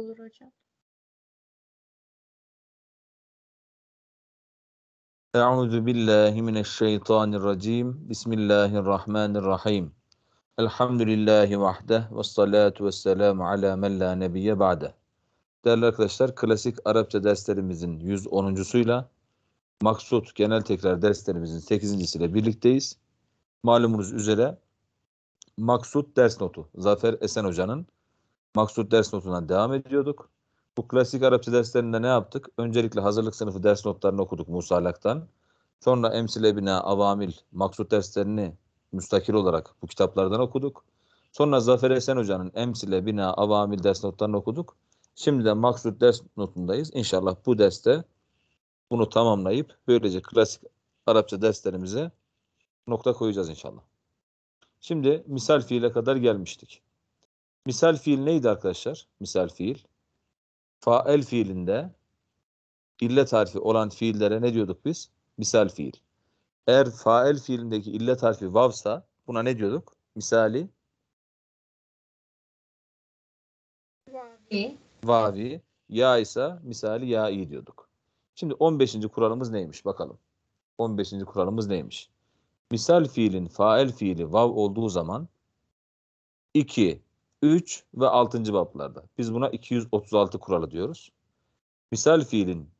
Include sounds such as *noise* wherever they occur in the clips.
olur hocam. Euzu billahi mineşşeytanirracim. Bismillahirrahmanirrahim. Elhamdülillahi vahdeh ve salatu ve selamu ala men la nebiye ba'de. Değerli arkadaşlar klasik Arapça derslerimizin 110.suyla maksut genel tekrar derslerimizin 8.siyle birlikteyiz. Malumunuz üzere maksut ders notu Zafer Esen Hoca'nın maksut ders notundan devam ediyorduk. Bu klasik Arapça derslerinde ne yaptık? Öncelikle hazırlık sınıfı ders notlarını okuduk Musalak'tan. Sonra emsile bina, avamil, maksut derslerini müstakil olarak bu kitaplardan okuduk. Sonra Zafer Esen Hoca'nın emsile bina, avamil ders notlarını okuduk. Şimdi de maksut ders notundayız. İnşallah bu derste bunu tamamlayıp böylece klasik Arapça derslerimize nokta koyacağız inşallah. Şimdi misal fiile kadar gelmiştik. Misal fiil neydi arkadaşlar? Misal fiil. Fael fiilinde illet harfi olan fiillere ne diyorduk biz? Misal fiil. Eğer fael fiilindeki illet harfi vavsa buna ne diyorduk? Misali vavi. vavi. Ya ise misali ya iyi diyorduk. Şimdi 15. kuralımız neymiş bakalım. 15. kuralımız neymiş? Misal fiilin fael fiili vav olduğu zaman 2 3 ve 6. bablarda. Biz buna 236 kuralı diyoruz. Misal fiilin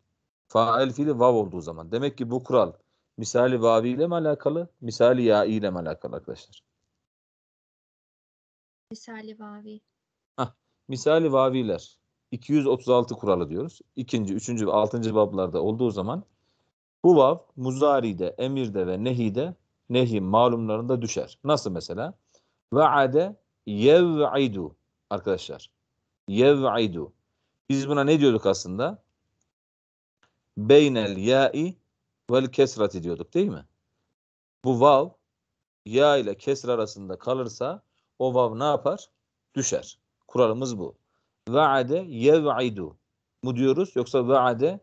fail fiili vav olduğu zaman. Demek ki bu kural misali vavi ile mi alakalı? Misali ya ile mi alakalı arkadaşlar? Misali vavi. Hah, misali vaviler. 236 kuralı diyoruz. İkinci, üçüncü ve altıncı bablarda olduğu zaman bu vav muzari'de, emirde ve nehide nehi malumlarında düşer. Nasıl mesela? Vaade yev'idu arkadaşlar. Yev'idu. Biz buna ne diyorduk aslında? Beynel ya'i vel kesrati diyorduk değil mi? Bu vav ya ile kesr arasında kalırsa o vav ne yapar? Düşer. Kuralımız bu. Va'ade yev'idu mu diyoruz yoksa va'ade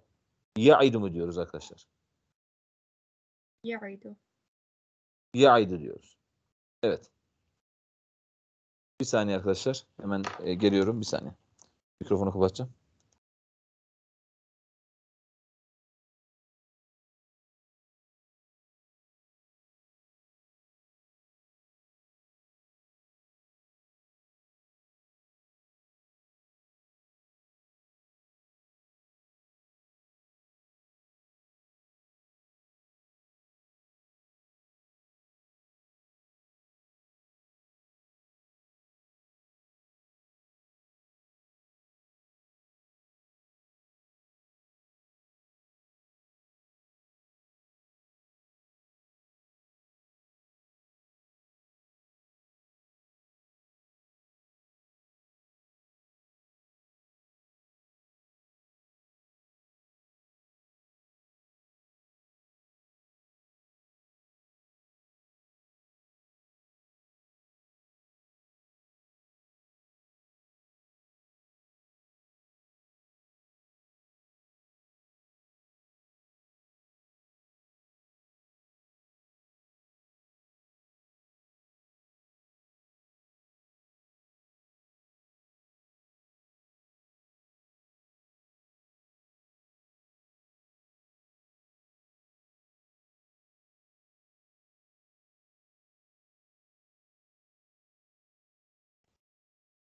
ya'idu mu diyoruz arkadaşlar? Ya'idu. Ya'idu diyoruz. Evet. Bir saniye arkadaşlar. Hemen e, geliyorum. Bir saniye. Mikrofonu kapatacağım.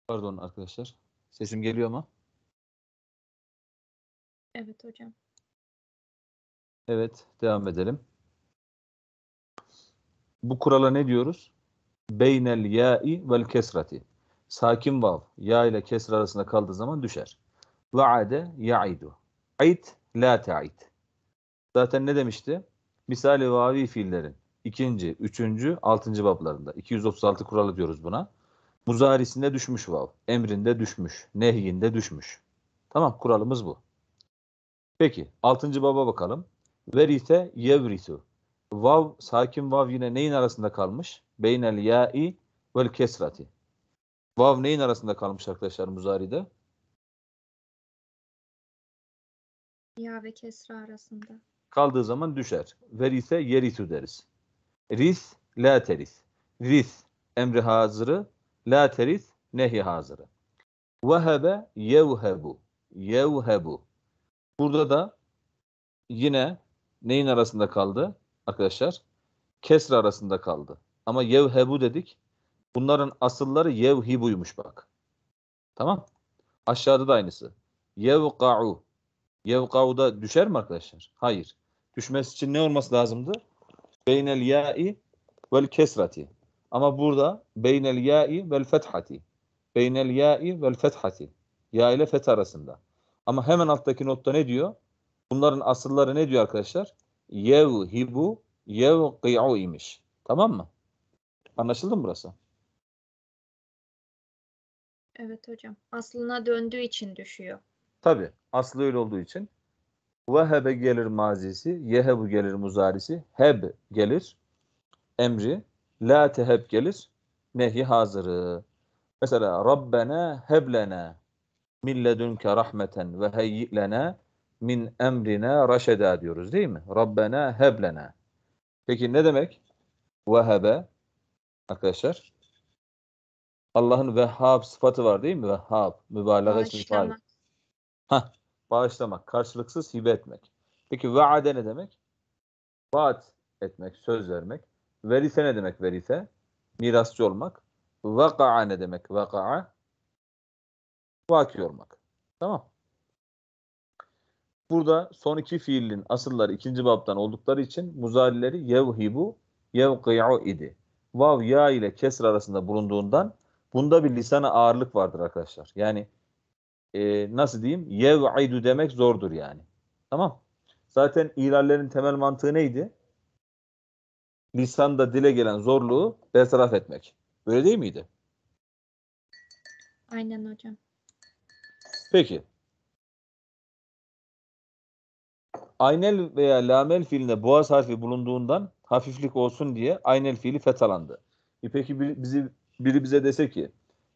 Pardon arkadaşlar. Sesim geliyor mu? Evet hocam. Evet, devam edelim. Bu kurala ne diyoruz? Beynel ya'i vel kesrati. Sakin vav ya ile kesr arasında kaldığı zaman düşer. Vaade ya'idu. Ait la ta'id. Zaten ne demişti? Misali vavi fiillerin ikinci, üçüncü, altıncı bablarında. 236 kuralı diyoruz buna. Muzarisinde düşmüş vav. Emrinde düşmüş. Nehyinde düşmüş. Tamam kuralımız bu. Peki altıncı baba bakalım. Verite yevritu. Vav sakin vav yine neyin arasında kalmış? Beynel ya'i vel kesrati. Vav neyin arasında kalmış arkadaşlar muzaride? Ya ve kesra arasında. Kaldığı zaman düşer. Verise yeritu deriz. Ris la teris. Ris emri hazırı La terif nehi hazırı. Vehebe yevhebu. Yevhebu. Burada da yine neyin arasında kaldı arkadaşlar? Kesre arasında kaldı. Ama yevhebu dedik. Bunların asılları yevhibuymuş bak. Tamam. Aşağıda da aynısı. Yevka'u. Yevka'u'da düşer mi arkadaşlar? Hayır. Düşmesi için ne olması lazımdı? Beynel ya'i vel kesrati. Ama burada beynel ya'i vel fethati. Beynel ya'i vel fethati. Ya ile feth arasında. Ama hemen alttaki notta ne diyor? Bunların asılları ne diyor arkadaşlar? Yev Yevhibu yevqi'u imiş. Tamam mı? Anlaşıldı mı burası? Evet hocam. Aslına döndüğü için düşüyor. Tabi. Aslı öyle olduğu için. Vehebe gelir mazisi, yehebu gelir muzarisi, heb gelir emri, La teheb gelir. Nehi hazırı. Mesela Rabbena heblena min ledünke rahmeten ve heyyi min emrina raşeda diyoruz değil mi? Rabbena heblena. Peki ne demek? Vehebe arkadaşlar. Allah'ın Vehhab sıfatı var değil mi? Vehhab, mübalağa için Hah, bağışlamak, karşılıksız hibe etmek. Peki vaade ne demek? Vaat etmek, söz vermek. Verise ne demek verise? Mirasçı olmak. Vaka'a ne demek vaka'a? Vaki olmak. Tamam. Burada son iki fiilin asılları ikinci babdan oldukları için muzarileri yevhibu, yevki'u idi. Vav ya ile kesr arasında bulunduğundan bunda bir lisana ağırlık vardır arkadaşlar. Yani e, nasıl diyeyim? Yev'idu demek zordur yani. Tamam. Zaten ilallerin temel mantığı neydi? lisanda dile gelen zorluğu bertaraf etmek. Böyle değil miydi? Aynen hocam. Peki. Aynel veya lamel fiiline boğaz harfi bulunduğundan hafiflik olsun diye aynel fiili fetalandı. E peki bir, bizi, biri bize dese ki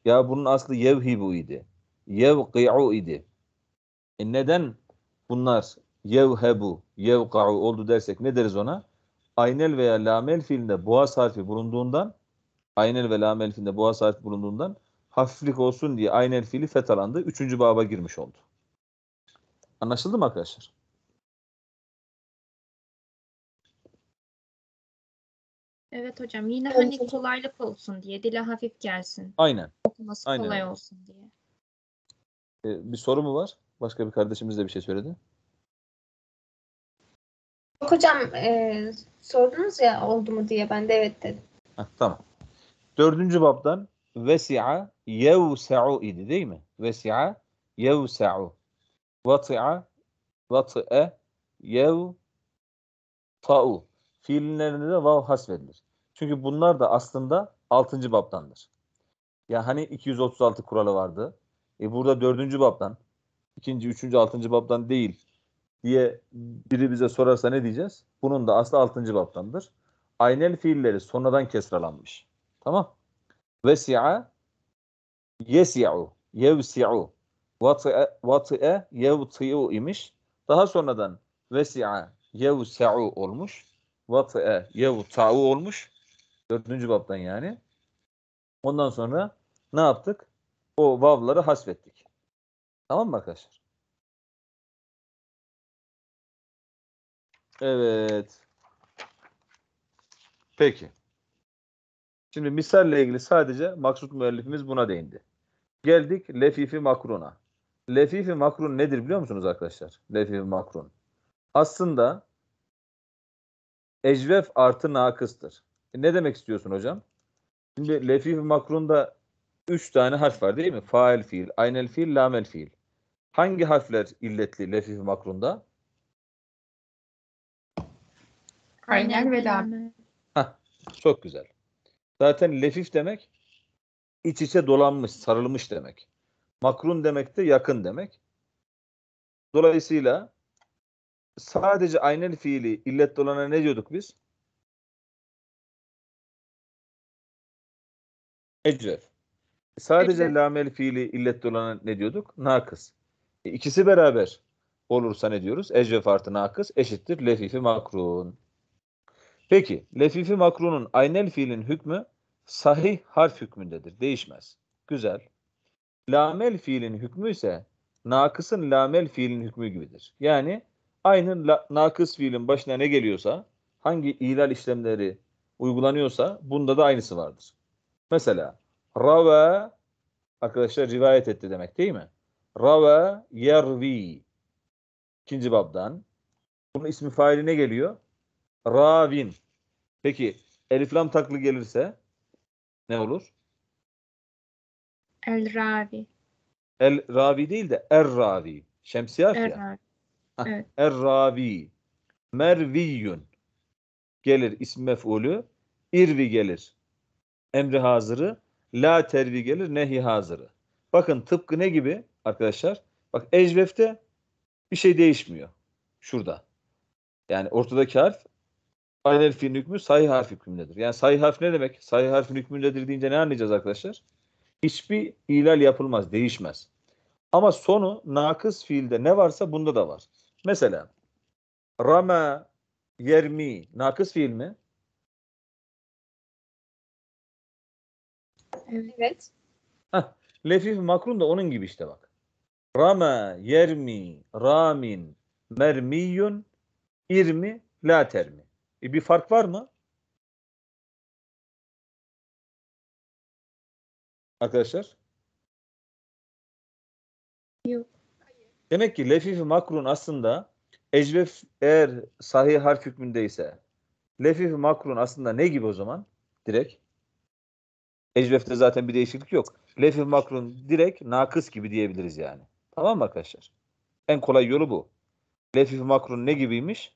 ya bunun aslı yevhibu idi. Yevki'u idi. E neden bunlar yevhebu, yevka'u oldu dersek ne deriz ona? aynel veya lamel fiilinde boğaz harfi bulunduğundan aynel ve lamel fiilinde boğaz harfi bulunduğundan hafiflik olsun diye aynel fiili fetalandı. Üçüncü baba girmiş oldu. Anlaşıldı mı arkadaşlar? Evet hocam yine evet. hani kolaylık olsun diye dile hafif gelsin. Aynen. Okuması Aynen. kolay olsun diye. Ee, bir soru mu var? Başka bir kardeşimiz de bir şey söyledi. Yok hocam e, sordunuz ya oldu mu diye ben de evet dedim. Heh, tamam. Dördüncü babdan vesi'a yevse'u idi değil mi? Vesi'a yevse'u. Vati'a vati'e yevta'u. Fiillerinde de vav hasfedilir. Çünkü bunlar da aslında altıncı babdandır. Ya hani 236 kuralı vardı. E burada dördüncü babdan, ikinci, üçüncü, altıncı babdan değil diye biri bize sorarsa ne diyeceğiz? Bunun da aslı 6. baptandır. Aynel fiilleri sonradan kesralanmış. Tamam. Vesi'a yesi'u yevsi'u vatı'e yevti'u imiş. Daha sonradan vesi'a yevsa'u olmuş. Vatı'e yevta'u olmuş. Dördüncü baptan yani. Ondan sonra ne yaptık? O vavları hasbettik. Tamam mı arkadaşlar? Evet. Peki. Şimdi misalle ilgili sadece maksut müellifimiz buna değindi. Geldik lefifi makruna. Lefifi makrun nedir biliyor musunuz arkadaşlar? Lefifi makrun. Aslında ecvef artı nakıstır. E ne demek istiyorsun hocam? Şimdi lefifi makrunda üç tane harf var değil mi? Fael fiil, aynel fiil, lamel fiil. Hangi harfler illetli lefifi makrunda? Aynel ve lame. Hah, çok güzel. Zaten lefif demek iç içe dolanmış, sarılmış demek. Makrun demek de yakın demek. Dolayısıyla sadece aynel fiili illet dolana ne diyorduk biz? Ecref. Sadece lamel fiili illet dolana ne diyorduk? Nakıs. E, ikisi beraber olursa ne diyoruz? Ecref artı nakıs eşittir lefifi makrun. Peki lefifi makrunun aynel fiilin hükmü sahih harf hükmündedir. Değişmez. Güzel. Lamel fiilin hükmü ise nakısın lamel fiilin hükmü gibidir. Yani aynı la, nakıs fiilin başına ne geliyorsa hangi ilal işlemleri uygulanıyorsa bunda da aynısı vardır. Mesela rava arkadaşlar rivayet etti demek değil mi? Rava yervi ikinci babdan. Bunun ismi failine geliyor? ravin. Peki elif lam taklı gelirse ne olur? El ravi. El ravi değil de er ravi. Şemsiyaf er ya. evet. Er ravi. Merviyun. Gelir isim mef'ulü. İrvi gelir. Emri hazırı. La tervi gelir. Nehi hazırı. Bakın tıpkı ne gibi arkadaşlar? Bak ecvefte bir şey değişmiyor. Şurada. Yani ortadaki harf Aynel fiilin hükmü sayı harf hükmündedir. Yani sayı harf ne demek? Sayı harfin hükmündedir deyince ne anlayacağız arkadaşlar? Hiçbir ilal yapılmaz, değişmez. Ama sonu nakıs fiilde ne varsa bunda da var. Mesela rama yermi nakıs fiil mi? Evet. Heh, lefif makrun da onun gibi işte bak. Rama yermi ramin mermiyun irmi la termi. E bir fark var mı? Arkadaşlar? Yok. Demek ki lefifi makrun aslında ecvef eğer sahih harf hükmündeyse lefifi makrun aslında ne gibi o zaman? Direkt. Ecvef'te zaten bir değişiklik yok. Lefifi makrun direkt nakıs gibi diyebiliriz yani. Tamam mı arkadaşlar? En kolay yolu bu. Lefifi makrun ne gibiymiş?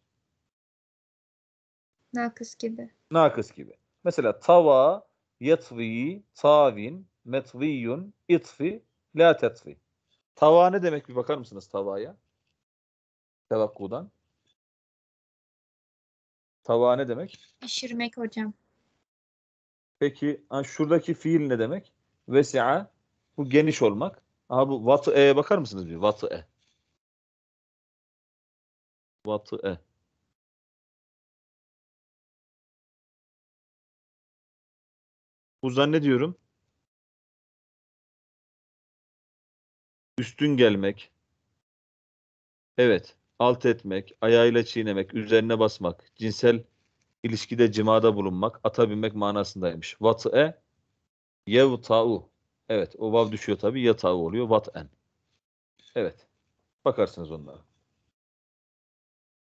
Nakıs gibi. Nakıs gibi. Mesela tava, yatvi, tavin, metviyun, itfi, la tetvi. Tava ne demek bir bakar mısınız tavaya? Tevakkudan. Tava ne demek? Pişirmek hocam. Peki şuradaki fiil ne demek? Vesi'a bu geniş olmak. Aha bu vat'e'ye bakar mısınız bir? Vat'e. Vat'e. Bu zannediyorum üstün gelmek, evet, alt etmek, ayağıyla çiğnemek, üzerine basmak, cinsel ilişkide cimada bulunmak, ata binmek manasındaymış. Vat'e yevta'u. Evet, o vav düşüyor tabii, yata'u oluyor. Vat'en. Evet. Bakarsınız onlara.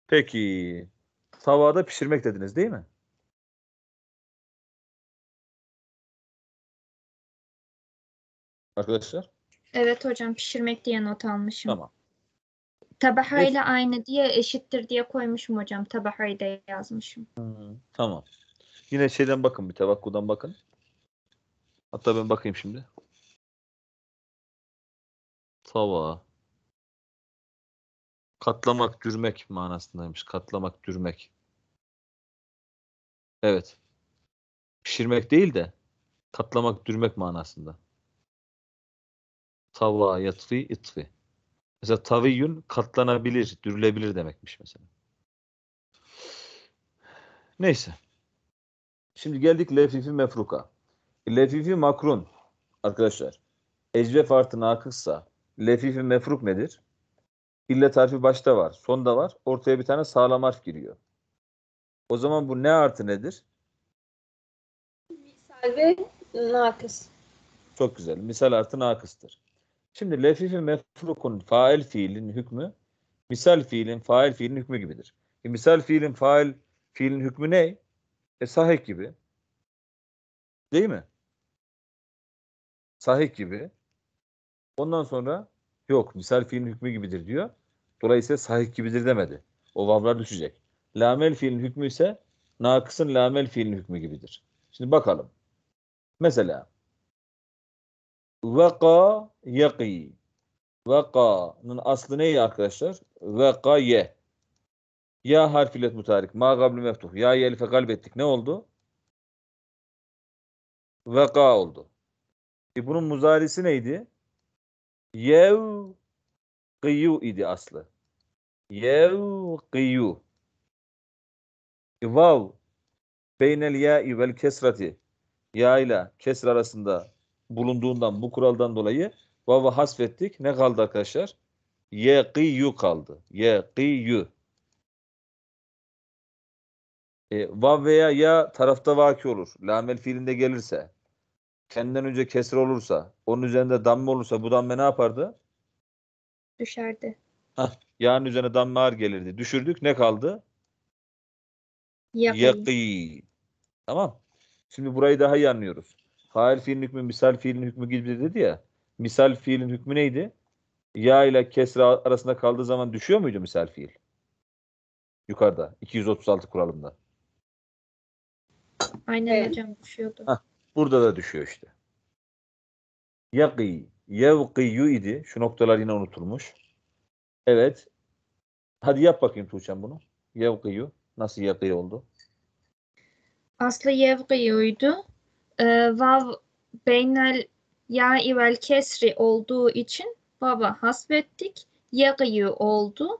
Peki. Tavada pişirmek dediniz değil mi? arkadaşlar? Evet hocam pişirmek diye not almışım. Tamam. Tabaha ile aynı diye eşittir diye koymuşum hocam. Tabahayı da yazmışım. Hmm, tamam. Yine şeyden bakın bir tevakkudan bakın. Hatta ben bakayım şimdi. Tava. Katlamak, dürmek manasındaymış. Katlamak, dürmek. Evet. Pişirmek değil de katlamak, dürmek manasında. Tava yatvi itvi. Mesela taviyün katlanabilir, dürülebilir demekmiş mesela. Neyse. Şimdi geldik lefifi mefruka. Lefifi makrun. Arkadaşlar. Ecve artı nakıksa lefifi mefruk nedir? İlle harfi başta var. Sonda var. Ortaya bir tane sağlam harf giriyor. O zaman bu ne artı nedir? Misal ve nakıs. Çok güzel. Misal artı nakıstır. Şimdi lefifi mefrukun fail fiilin hükmü misal fiilin fail fiilin hükmü gibidir. E misal fiilin fail fiilin hükmü ne? E sahih gibi. Değil mi? Sahih gibi. Ondan sonra yok misal fiilin hükmü gibidir diyor. Dolayısıyla sahih gibidir demedi. O vavlar düşecek. Lamel fiilin hükmü ise nakısın lamel fiilin hükmü gibidir. Şimdi bakalım. Mesela Veka yaki. Veka'nın aslı neydi arkadaşlar? Veka ye. Ya harf ile mutarik. Ma gablu meftuh. Ya ye elife galbettik. Ne oldu? Veka oldu. E bunun muzarisi neydi? Yev kıyyu idi aslı. Yev kıyyu. E, vav beynel ya'i vel kesrati. Ya ile kesr arasında bulunduğundan bu kuraldan dolayı vav'ı hasfettik. Ne kaldı arkadaşlar? Yeqiyu kaldı. Yeqiyu. E, vav veya ya tarafta vaki olur. Lamel fiilinde gelirse. Kendinden önce kesir olursa. Onun üzerinde damme olursa bu damme ne yapardı? Düşerdi. Hah, yağın üzerine damme ağır gelirdi. Düşürdük ne kaldı? Yakî. Tamam. Şimdi burayı daha iyi anlıyoruz fail fiilin hükmü, misal fiilin hükmü gibi dedi ya. Misal fiilin hükmü neydi? Ya ile kesra arasında kaldığı zaman düşüyor muydu misal fiil? Yukarıda 236 kuralında. Aynen evet. hocam düşüyordu. Heh, burada da düşüyor işte. Yaki, yevkiyu idi. Şu noktalar yine unutulmuş. Evet. Hadi yap bakayım Tuğçe'm bunu. Yevkiyu. Nasıl yaki oldu? Aslı yevkiyuydu. Ee, vav beynel ya ivel kesri olduğu için baba hasbettik. Yagıyı oldu.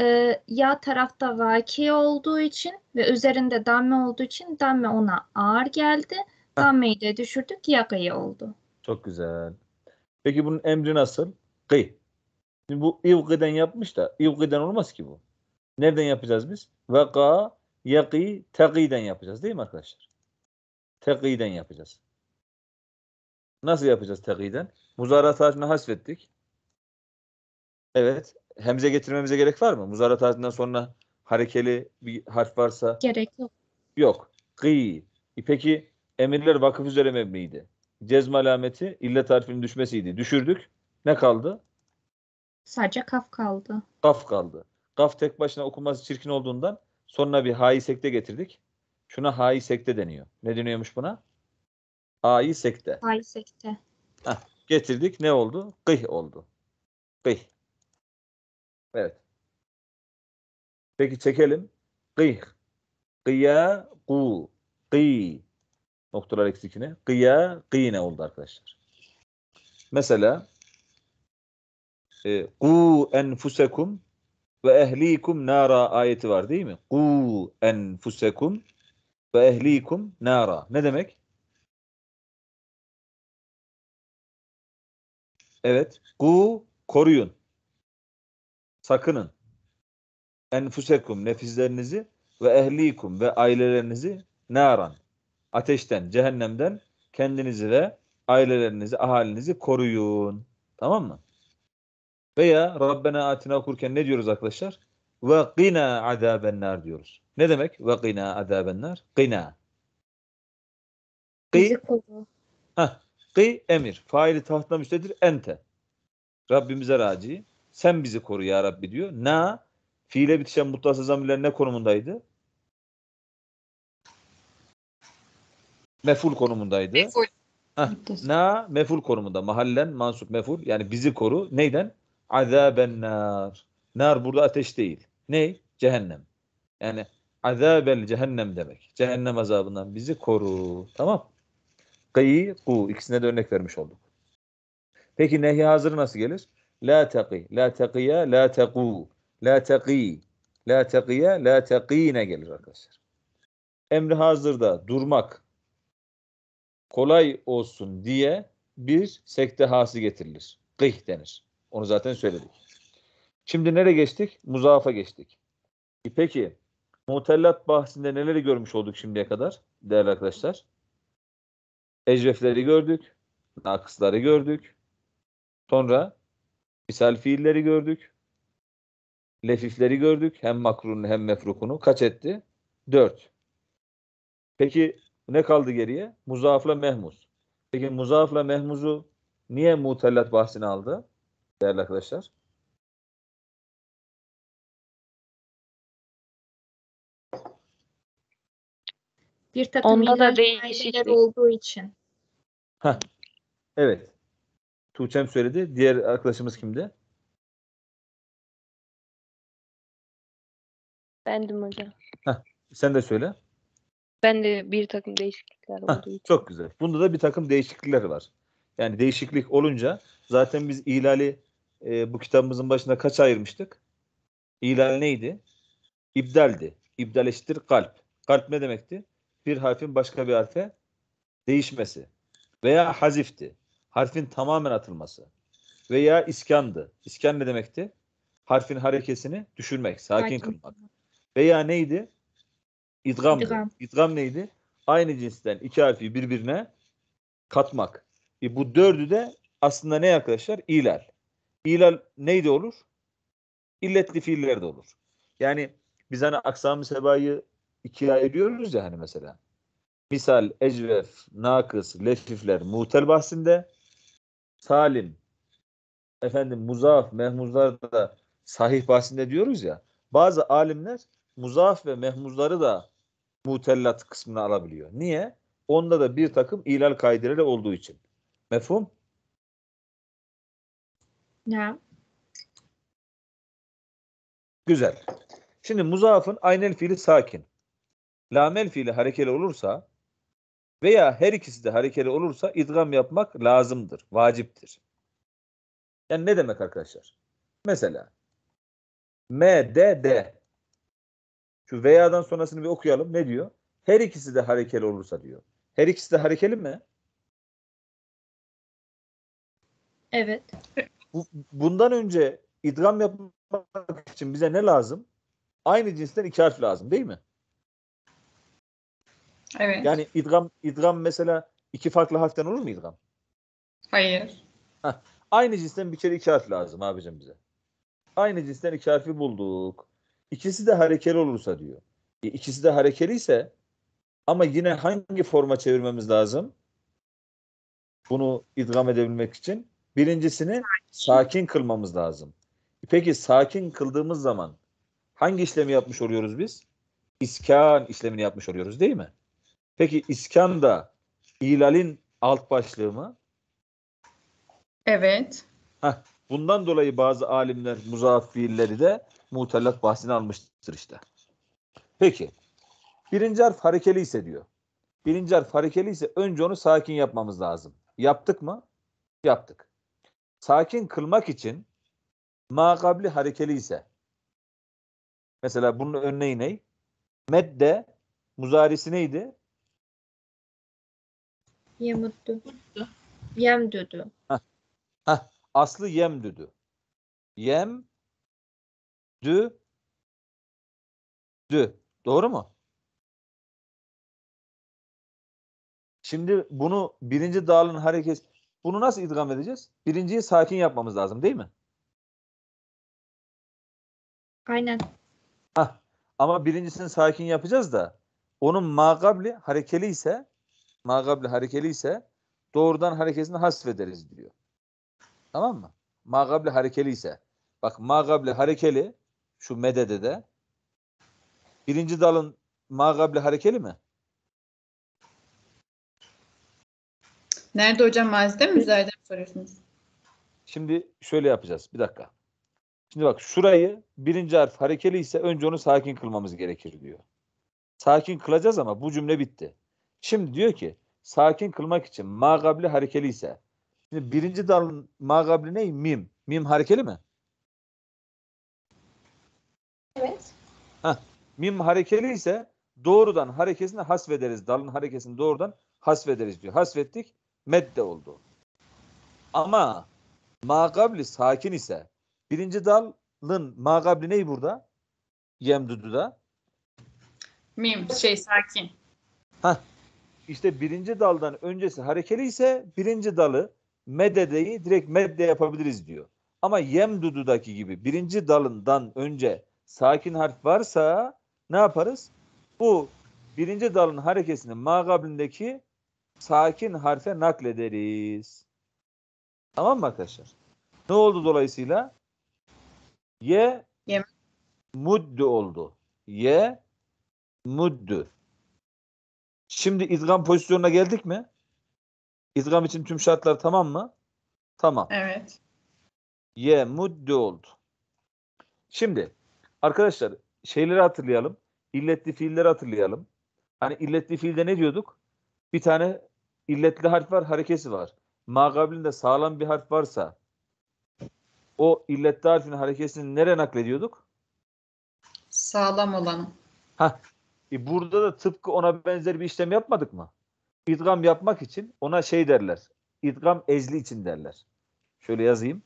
E, ya tarafta vaki olduğu için ve üzerinde damme olduğu için damme ona ağır geldi. Dammeyi de düşürdük. Yagıyı oldu. Çok güzel. Peki bunun emri nasıl? Gıy. Şimdi bu ivgıden yapmış da ivgıden olmaz ki bu. Nereden yapacağız biz? Vaka, yaki, tegiden yapacağız değil mi arkadaşlar? tekiden yapacağız. Nasıl yapacağız tekiden? Muzarat harfini hasfettik. Evet. Hemze getirmemize gerek var mı? Muzara harfinden sonra harekeli bir harf varsa? Gerek yok. Yok. Gıy. E peki emirler vakıf üzere mebniydi. Cezm alameti illet harfinin düşmesiydi. Düşürdük. Ne kaldı? Sadece kaf kaldı. Kaf kaldı. Kaf tek başına okunması çirkin olduğundan sonra bir hayi sekte getirdik. Şuna ha'i sekte deniyor. Ne deniyormuş buna? Ha'i sekte. Ha'i sekte. Heh, getirdik ne oldu? Kıh oldu. Kıh. Evet. Peki çekelim. Kıh. Kıya ku. Kıy. Noktalar eksikine. Kıya kıyne oldu arkadaşlar. Mesela e, ku enfusekum ve ehlikum nara ayeti var değil mi? Ku enfusekum ve ehlikum nara. Ne demek? Evet. Ku koruyun. Sakının. Enfusekum nefislerinizi ve ehlikum ve ailelerinizi naran. Ateşten, cehennemden kendinizi ve ailelerinizi, ahalinizi koruyun. Tamam mı? Veya Rabbena atina okurken ne diyoruz arkadaşlar? Ve qina azabennar diyoruz. Ne demek? Ve gina azabennar. Gina. Gı. Ha, Gı emir. Faili tahtına müştedir. Ente. Rabbimize raci. Sen bizi koru ya Rabbi diyor. Na. Fiile bitişen mutlası zamirler ne konumundaydı? Meful konumundaydı. Meful. Heh. Na meful konumunda. Mahallen mansup meful. Yani bizi koru. Neyden? Azaben nar. Nar burada ateş değil. Ney? Cehennem. Yani azabel cehennem demek. Cehennem azabından bizi koru. Tamam. Kıyı, ku. ikisine de örnek vermiş olduk. Peki nehi hazır nasıl gelir? La teqi, la teqiye, la tequ, la teqi, la teqiye, la teqine gelir arkadaşlar. Emri hazırda durmak kolay olsun diye bir sekte hası getirilir. Gıh denir. Onu zaten söyledik. Şimdi nereye geçtik? Muzaafa geçtik. E peki Mutellat bahsinde neleri görmüş olduk şimdiye kadar değerli arkadaşlar? Ecrefleri gördük. Nakısları gördük. Sonra misal fiilleri gördük. Lefifleri gördük. Hem makrunu hem mefrukunu. Kaç etti? Dört. Peki ne kaldı geriye? Muzafla mehmuz. Peki muzafla mehmuzu niye mutellat bahsini aldı değerli arkadaşlar? Bir takım Onda da değişiklik olduğu için. Heh. Evet. Tuğçem söyledi. Diğer arkadaşımız kimdi? Bendim hocam. Heh. Sen de söyle. Ben de bir takım değişiklikler Heh. olduğu için. Çok güzel. Bunda da bir takım değişiklikler var. Yani değişiklik olunca zaten biz ihlali e, bu kitabımızın başında kaç ayırmıştık? İhlal neydi? İbdaldi. İbdal eşittir kalp. Kalp ne demekti? bir harfin başka bir harfe değişmesi veya hazifti. Harfin tamamen atılması veya iskandı. İskan ne demekti? Harfin harekesini düşürmek, sakin, sakin. kılmak. Veya neydi? İdgam. İdgam. neydi? Aynı cinsten iki harfi birbirine katmak. E bu dördü de aslında ne arkadaşlar? İlal. İlal neydi olur? İlletli fiiller de olur. Yani biz hani aksamı sebayı ikiye ayırıyoruz ya hani mesela. Misal ecvef, nakıs, lefifler, muhtel bahsinde salim, efendim muzaf mehmuzlar da sahih bahsinde diyoruz ya. Bazı alimler muzaf ve mehmuzları da mutellat kısmına alabiliyor. Niye? Onda da bir takım ilal kaydeleri olduğu için. Mefhum? Ya. Güzel. Şimdi muzafın aynel fiili sakin lamel fiili harekeli olursa veya her ikisi de harekeli olursa idgam yapmak lazımdır, vaciptir. Yani ne demek arkadaşlar? Mesela M, D, D. Şu veya'dan sonrasını bir okuyalım. Ne diyor? Her ikisi de harekeli olursa diyor. Her ikisi de harekeli mi? Evet. Bu, bundan önce idgam yapmak için bize ne lazım? Aynı cinsten iki harf lazım değil mi? Evet. Yani idgam idgam mesela iki farklı harften olur mu idgam? Hayır. Heh. Aynı cinsten bir kere iki harf lazım abicim bize. Aynı cinsten iki harfi bulduk. İkisi de harekeli olursa diyor. E, ikisi de harekeli ise ama yine hangi forma çevirmemiz lazım? Bunu idgam edebilmek için. Birincisini sakin kılmamız lazım. E, peki sakin kıldığımız zaman hangi işlemi yapmış oluyoruz biz? İskan işlemini yapmış oluyoruz değil mi? Peki iskan İlal'in alt başlığı mı? Evet. Heh, bundan dolayı bazı alimler muzaaf fiilleri de mutellat bahsini almıştır işte. Peki. Birinci harf harekeli ise diyor. Birinci harf harekeli ise önce onu sakin yapmamız lazım. Yaptık mı? Yaptık. Sakin kılmak için makabli harekeli ise mesela bunun örneği ne? Medde muzarisi neydi? Yemuttu. Yem düdü. Heh, aslı yem düdü. Yem dü dü. Doğru mu? Şimdi bunu birinci dalın hareket bunu nasıl idgam edeceğiz? Birinciyi sakin yapmamız lazım değil mi? Aynen. Hah. Ama birincisini sakin yapacağız da onun ma harekeli ise magable harekeli ise doğrudan harekesini hasfederiz diyor. Tamam mı? Magable harekeli ise bak magable harekeli şu medede de birinci dalın magable harekeli mi? Nerede hocam mazide mi üzerinde soruyorsunuz? Şimdi şöyle yapacağız. Bir dakika. Şimdi bak şurayı birinci harf harekeli ise önce onu sakin kılmamız gerekir diyor. Sakin kılacağız ama bu cümle bitti. Şimdi diyor ki sakin kılmak için magabli gabli harekeli ise şimdi birinci dalın magabli gabli ne? Mim. Mim harekeli mi? Evet. Heh. Mim harekeli ise doğrudan harekesini hasvederiz, Dalın harekesini doğrudan hasvederiz diyor. Hasfettik medde oldu. Ama ma sakin ise birinci dalın magabli gabli ney burada? Yemdudu'da. Mim şey sakin. Hah işte birinci daldan öncesi harekeli ise birinci dalı meddeyi direkt medde yapabiliriz diyor. Ama yemdududaki gibi birinci dalından önce sakin harf varsa ne yaparız? Bu birinci dalın harekesini mağablindeki sakin harfe naklederiz. Tamam mı arkadaşlar? Ne oldu dolayısıyla? Ye Yem. muddü oldu. Ye muddu. Şimdi İzgam pozisyonuna geldik mi? İzgam için tüm şartlar tamam mı? Tamam. Evet. Ye mudde oldu. Şimdi arkadaşlar şeyleri hatırlayalım. İlletli fiilleri hatırlayalım. Hani illetli fiilde ne diyorduk? Bir tane illetli harf var, harekesi var. Mağablinde sağlam bir harf varsa o illetli harfin harekesini nereye naklediyorduk? Sağlam olan. Ha, e burada da tıpkı ona benzer bir işlem yapmadık mı? İdgam yapmak için ona şey derler. İdgam ezli için derler. Şöyle yazayım.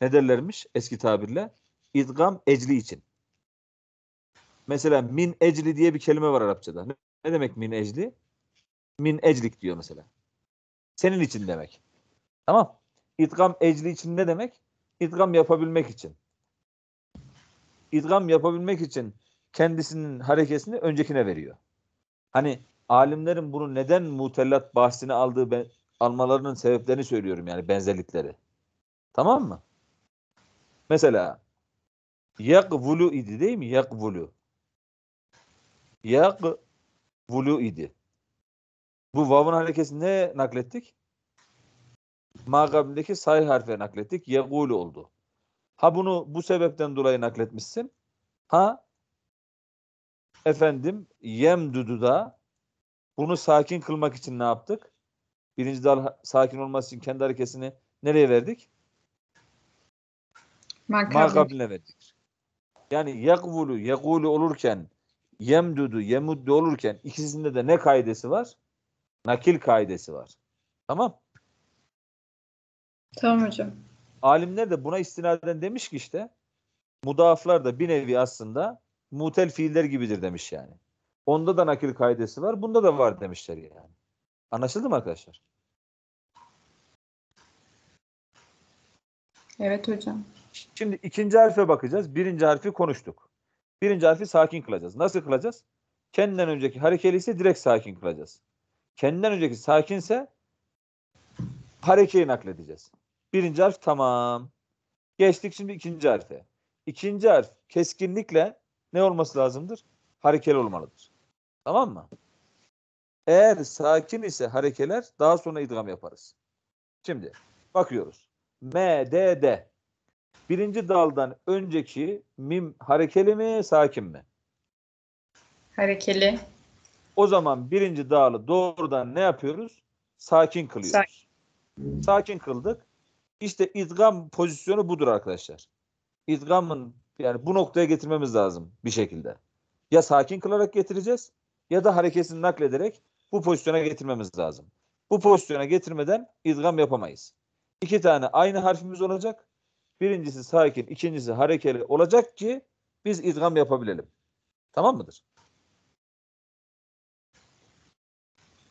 Ne derlermiş eski tabirle? İdgam ecli için. Mesela min ecli diye bir kelime var Arapçada. Ne demek min ecli? Min eclik diyor mesela. Senin için demek. Tamam. İdgam ecli için ne demek? İdgam yapabilmek için. İdgam yapabilmek için kendisinin harekesini öncekine veriyor. Hani alimlerin bunu neden mutellat bahsini aldığı ben, almalarının sebeplerini söylüyorum yani benzerlikleri. Tamam mı? Mesela yakvulu idi değil mi? Yakvulu. Yakvulu idi. Bu vavun harekesi ne naklettik? Mağabindeki say harfi naklettik. Yegulu oldu. Ha bunu bu sebepten dolayı nakletmişsin. Ha efendim yemdudu da bunu sakin kılmak için ne yaptık? Birinci dal sakin olması için kendi harekesini nereye verdik? Markabline verdik. Yani yakvulu, yakulu olurken yemdudu, yemuddu olurken ikisinde de ne kaidesi var? Nakil kaidesi var. Tamam. Tamam hocam. Alimler de buna istinaden demiş ki işte mudaflar da bir nevi aslında mutel fiiller gibidir demiş yani. Onda da nakil kaidesi var, bunda da var demişler yani. Anlaşıldı mı arkadaşlar? Evet hocam. Şimdi ikinci harfe bakacağız. Birinci harfi konuştuk. Birinci harfi sakin kılacağız. Nasıl kılacağız? Kendinden önceki harekeli ise direkt sakin kılacağız. Kendinden önceki sakinse harekeyi nakledeceğiz. Birinci harf tamam. Geçtik şimdi ikinci harfe. İkinci harf keskinlikle ne olması lazımdır? Harekeli olmalıdır. Tamam mı? Eğer sakin ise harekeler daha sonra idgam yaparız. Şimdi bakıyoruz. M, D, D. Birinci daldan önceki mim harekeli mi, sakin mi? Harekeli. O zaman birinci dalı doğrudan ne yapıyoruz? Sakin kılıyoruz. Sakin, sakin kıldık. İşte idgam pozisyonu budur arkadaşlar. İdgamın yani bu noktaya getirmemiz lazım bir şekilde. Ya sakin kılarak getireceğiz ya da hareketini naklederek bu pozisyona getirmemiz lazım. Bu pozisyona getirmeden idgam yapamayız. İki tane aynı harfimiz olacak. Birincisi sakin, ikincisi harekeli olacak ki biz idgam yapabilelim. Tamam mıdır?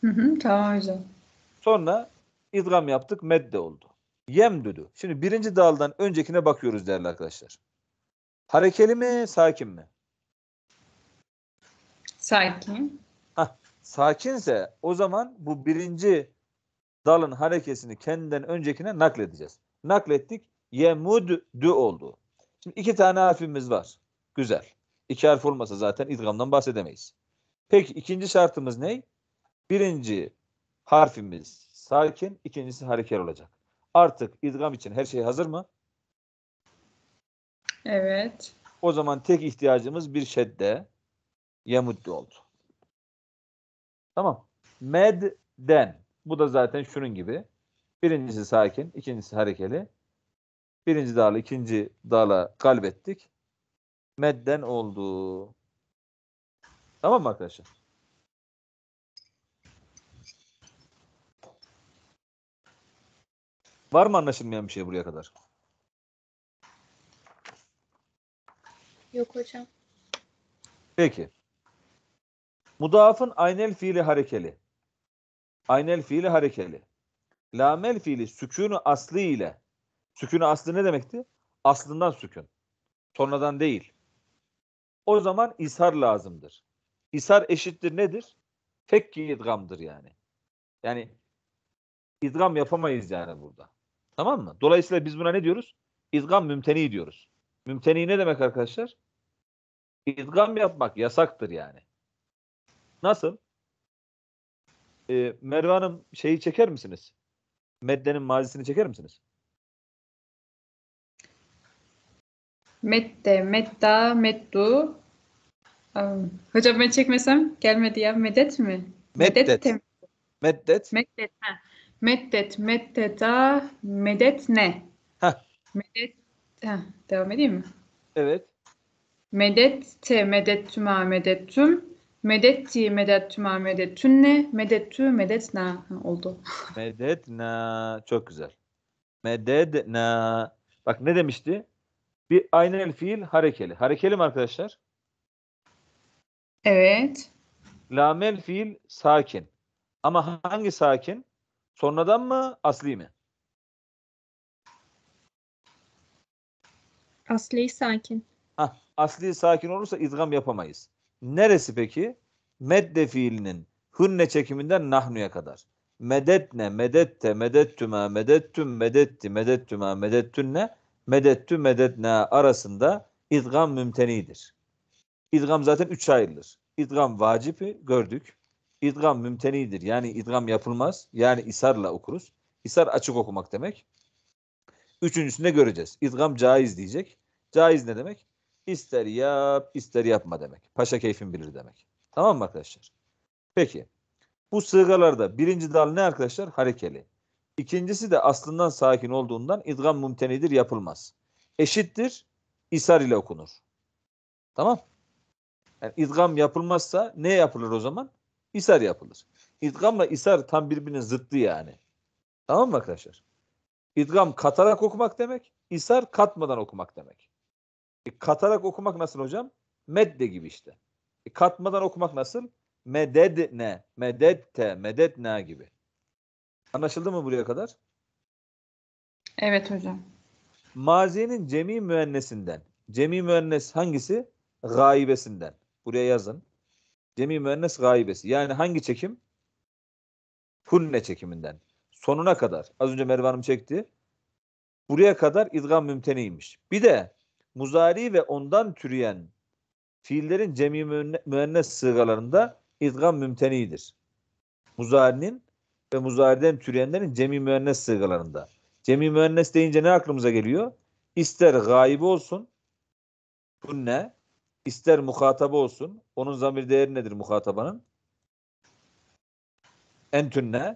Hı hı, tamam hocam. Sonra idgam yaptık, medde oldu. Yem Yemdüdü. Şimdi birinci daldan öncekine bakıyoruz değerli arkadaşlar. Harekeli mi, sakin mi? Sakin. Hah, sakinse o zaman bu birinci dalın harekesini kendinden öncekine nakledeceğiz. Naklettik. Yemuddu oldu. Şimdi iki tane harfimiz var. Güzel. İki harf olmasa zaten idgamdan bahsedemeyiz. Peki ikinci şartımız ne? Birinci harfimiz sakin, ikincisi harekel olacak. Artık idgam için her şey hazır mı? Evet. O zaman tek ihtiyacımız bir şedde yemuddu oldu. Tamam. Medden. Bu da zaten şunun gibi. Birincisi sakin, ikincisi harekeli. Birinci dağla, ikinci dala kalbettik. Medden oldu. Tamam mı arkadaşlar? Var mı anlaşılmayan bir şey buraya kadar? Yok hocam. Peki. Mudafın aynel fiili harekeli. Aynel fiili harekeli. Lamel fiili sükûnu aslı ile. Sükûnu aslı ne demekti? Aslından sükun. Sonradan değil. O zaman ishar lazımdır. İshar eşittir nedir? Tekki idgamdır yani. Yani idgam yapamayız yani burada. Tamam mı? Dolayısıyla biz buna ne diyoruz? İdgam mümteni diyoruz. Mümteni ne demek arkadaşlar? İdgam yapmak yasaktır yani. Nasıl? Ee, Merve Hanım şeyi çeker misiniz? Medde'nin mazisini çeker misiniz? Medde, Medda, Meddu. Um, hocam ben çekmesem gelmedi ya. Medet mi? Meddet. meddet. Meddet. Ha. Meddet, meddeta, medet ne? Heh. Medet. Ha, devam edeyim mi? Evet. Medet te medet tüma medet tüm. Medet ti medet tüma medet tünne. Medet tü medet na oldu. *laughs* medet na çok güzel. Medet na. Bak ne demişti? Bir aynel fiil harekeli. Harekeli mi arkadaşlar? Evet. Lamel fiil sakin. Ama hangi sakin? Sonradan mı, asli mi? Asli sakin. Heh, asli sakin olursa idgam yapamayız. Neresi peki? Medde fiilinin hünne çekiminden nahnuya kadar. Medetne, medette, medettüme, medettüm, medetti, medettüme, medettünne, medettü, medetne arasında idgam mümtenidir. İdgam zaten üç ayrılır. İdgam vacipi gördük. İdgam mümtenidir. Yani idgam yapılmaz. Yani isarla okuruz. İsar açık okumak demek. Üçüncüsünde göreceğiz. İdgam caiz diyecek. Caiz ne demek? İster yap, ister yapma demek. Paşa keyfin bilir demek. Tamam mı arkadaşlar? Peki. Bu sığgalarda birinci dal ne arkadaşlar? Harekeli. İkincisi de aslından sakin olduğundan idgam mumtenidir yapılmaz. Eşittir isar ile okunur. Tamam? Yani idgam yapılmazsa ne yapılır o zaman? İsar yapılır. İdgamla isar tam birbirinin zıttı yani. Tamam mı arkadaşlar? İdgam katarak okumak demek, isar katmadan okumak demek. E, katarak okumak nasıl hocam? Medde gibi işte. E, katmadan okumak nasıl? Mededne, medette, medetna gibi. Anlaşıldı mı buraya kadar? Evet hocam. Maziyenin cemi müennesinden. Cemi müennes hangisi? Gaibesinden. Buraya yazın. Cemi müennes gaibesi. Yani hangi çekim? Hunne çekiminden. Sonuna kadar. Az önce Merve Hanım çekti. Buraya kadar idgam mümteniymiş. Bir de muzari ve ondan türeyen fiillerin cemi müennes sığalarında idgam mümtenidir. Muzarinin ve muzariden türeyenlerin cemi müennes sığalarında. Cemi müennes deyince ne aklımıza geliyor? İster gaybi olsun, bunne, ister muhatabı olsun. Onun zamir değeri nedir muhatabanın? Entünne.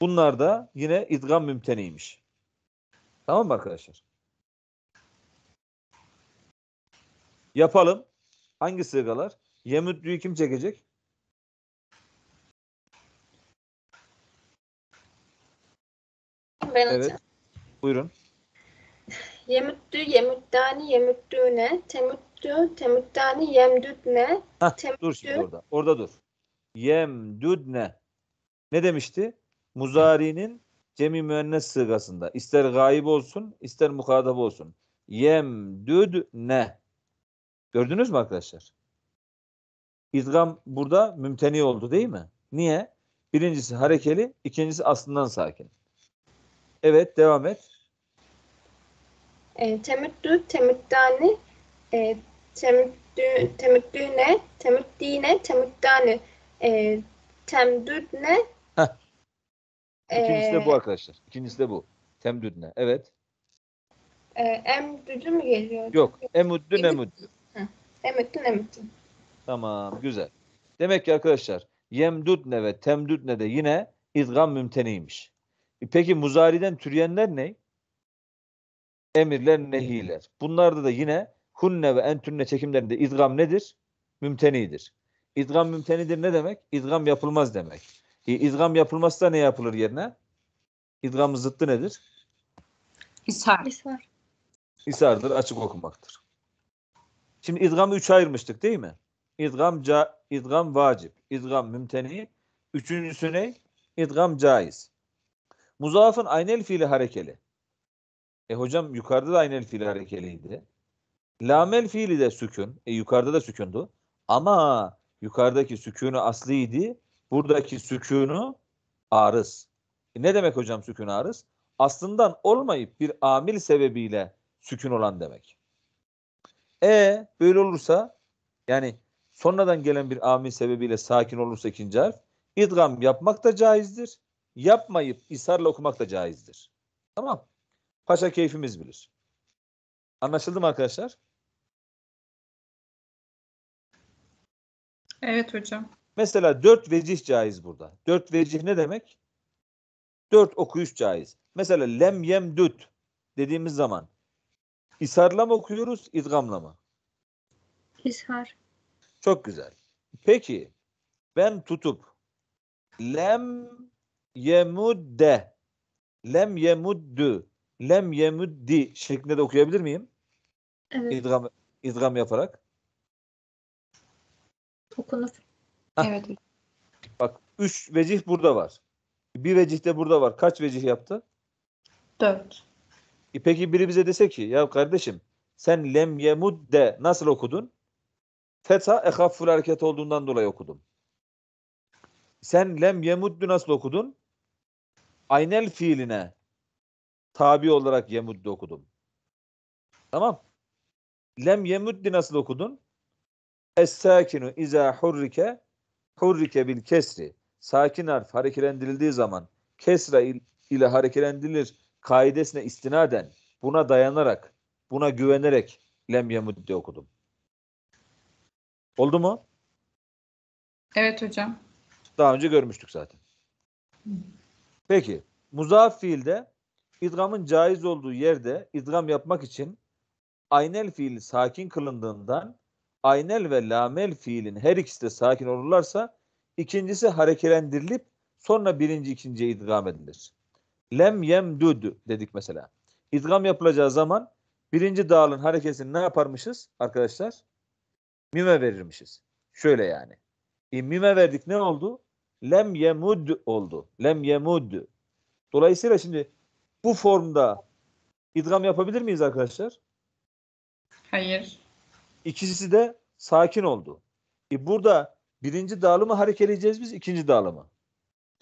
Bunlar da yine idgam mümteniymiş. Tamam mı arkadaşlar? Yapalım. Hangi sığalar? Yemüddü'yü kim çekecek? Ben evet. Atayım. Buyurun. Yemüttü, yemüttani, yemüttüne, temüttü, temüttani, yemdüdne, temüttü. Dur şimdi orada. Orada dur. Yemdüdne. Ne demişti? Muzari'nin cemi müennes sıgasında. İster gayib olsun, ister mukadab olsun. Yemdüdne. Gördünüz mü arkadaşlar? İdgam burada mümteni oldu değil mi? Niye? Birincisi harekeli, ikincisi aslından sakin. Evet, devam et. Ee, e, temüttü, temüttani, e, temüttü, temüttüne, temüttine, temüttani, e, temdüdne. Heh. Ee, ikincisi de bu arkadaşlar. İkincisi de bu. Temdüdne. Evet. E, ee, emdüdü mü geliyor? Yok. Emüddü, nemüddü. Emettin Emettin. Tamam güzel. Demek ki arkadaşlar yemdudne ve temdudne de yine idgam mümteniymiş. E peki muzariden türeyenler ne? Emirler, nehiler. Bunlarda da yine hunne ve entünne çekimlerinde idgam nedir? Mümtenidir. İdgam mümtenidir ne demek? İdgam yapılmaz demek. E, idgam yapılmazsa ne yapılır yerine? İdgamın zıttı nedir? İsar. İsar. İsardır, açık okumaktır. Şimdi idgamı üç ayırmıştık değil mi? İdgam, ca, idgam vacip, idgam mümteni, üçüncüsü ne? İdgam caiz. Muzafın aynel fiili harekeli. E hocam yukarıda da aynel fiili harekeliydi. Lamel fiili de sükun. E yukarıda da sükundu. Ama yukarıdaki sükunu aslıydı, Buradaki sükunu arız. E ne demek hocam sükun arız? Aslından olmayıp bir amil sebebiyle sükun olan demek. E böyle olursa yani sonradan gelen bir amin sebebiyle sakin olursa ikinci harf idgam yapmak da caizdir. Yapmayıp isarla okumak da caizdir. Tamam. Paşa keyfimiz bilir. Anlaşıldı mı arkadaşlar? Evet hocam. Mesela dört vecih caiz burada. Dört vecih ne demek? Dört okuyuş caiz. Mesela lem yem düt dediğimiz zaman İsharla mı okuyoruz, idgamla mı? İshar. Çok güzel. Peki ben tutup lem yemudde lem yemuddu lem yemuddi şeklinde de okuyabilir miyim? Evet. İdgam, idgam yaparak. Okunur. Hah. Evet. Bak üç vecih burada var. Bir vecih de burada var. Kaç vecih yaptı? Dört. E peki biri bize dese ki ya kardeşim sen lem yemudde nasıl okudun? Fetha ehafful hareket olduğundan dolayı okudum. Sen lem yemuddu nasıl okudun? Aynel fiiline tabi olarak yemuddu okudum. Tamam. Lem yemuddi nasıl okudun? Es-sakinu iza hurrike hurrike bil kesri. Sakin harf hareketlendirildiği zaman kesra ile hareketlendirilir kaidesine istinaden, buna dayanarak, buna güvenerek lem yemudde okudum. Oldu mu? Evet hocam. Daha önce görmüştük zaten. Peki. Muzaf fiilde idgamın caiz olduğu yerde idgam yapmak için aynel fiil sakin kılındığından aynel ve lamel fiilin her ikisi de sakin olurlarsa ikincisi harekelendirilip sonra birinci ikinciye idgam edilir lem yemdud dedik mesela. İdgam yapılacağı zaman birinci dalın harekesini ne yaparmışız arkadaşlar? Mime verirmişiz. Şöyle yani. E, mime verdik ne oldu? Lem yemud oldu. Lem yemud. Dolayısıyla şimdi bu formda idgam yapabilir miyiz arkadaşlar? Hayır. İkisi de sakin oldu. E burada birinci dalı mı harekeleyeceğiz biz ikinci dalı mı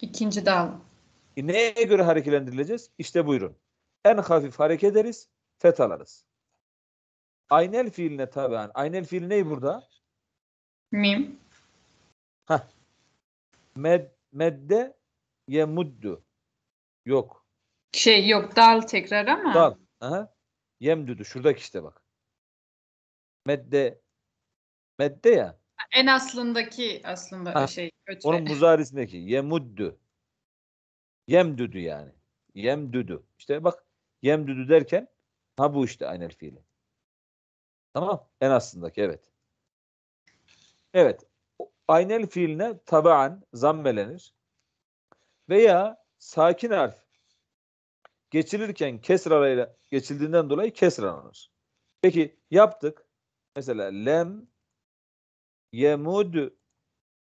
İkinci dağılım. E neye göre hareketlendirileceğiz? İşte buyurun. En hafif hareket ederiz, fet alırız. Aynel fiiline tabian. Aynel fiil ne burada? Mim. Hah. Med, medde yemuddu. Yok. Şey yok dal tekrar ama. Dal. Aha. Yemdüdü. Şuradaki işte bak. Medde medde ya. En aslındaki aslında ha. şey kötü. Onun *laughs* muzarisindeki yemuddu. Yem düdü yani. yem düdü. İşte bak yem düdü derken ha bu işte aynel fiili. Tamam. En aslındaki evet. Evet. Aynel fiiline tabaan zammelenir. Veya sakin harf geçilirken kesrarayla geçildiğinden dolayı kesralanır. Peki yaptık. Mesela lem yemud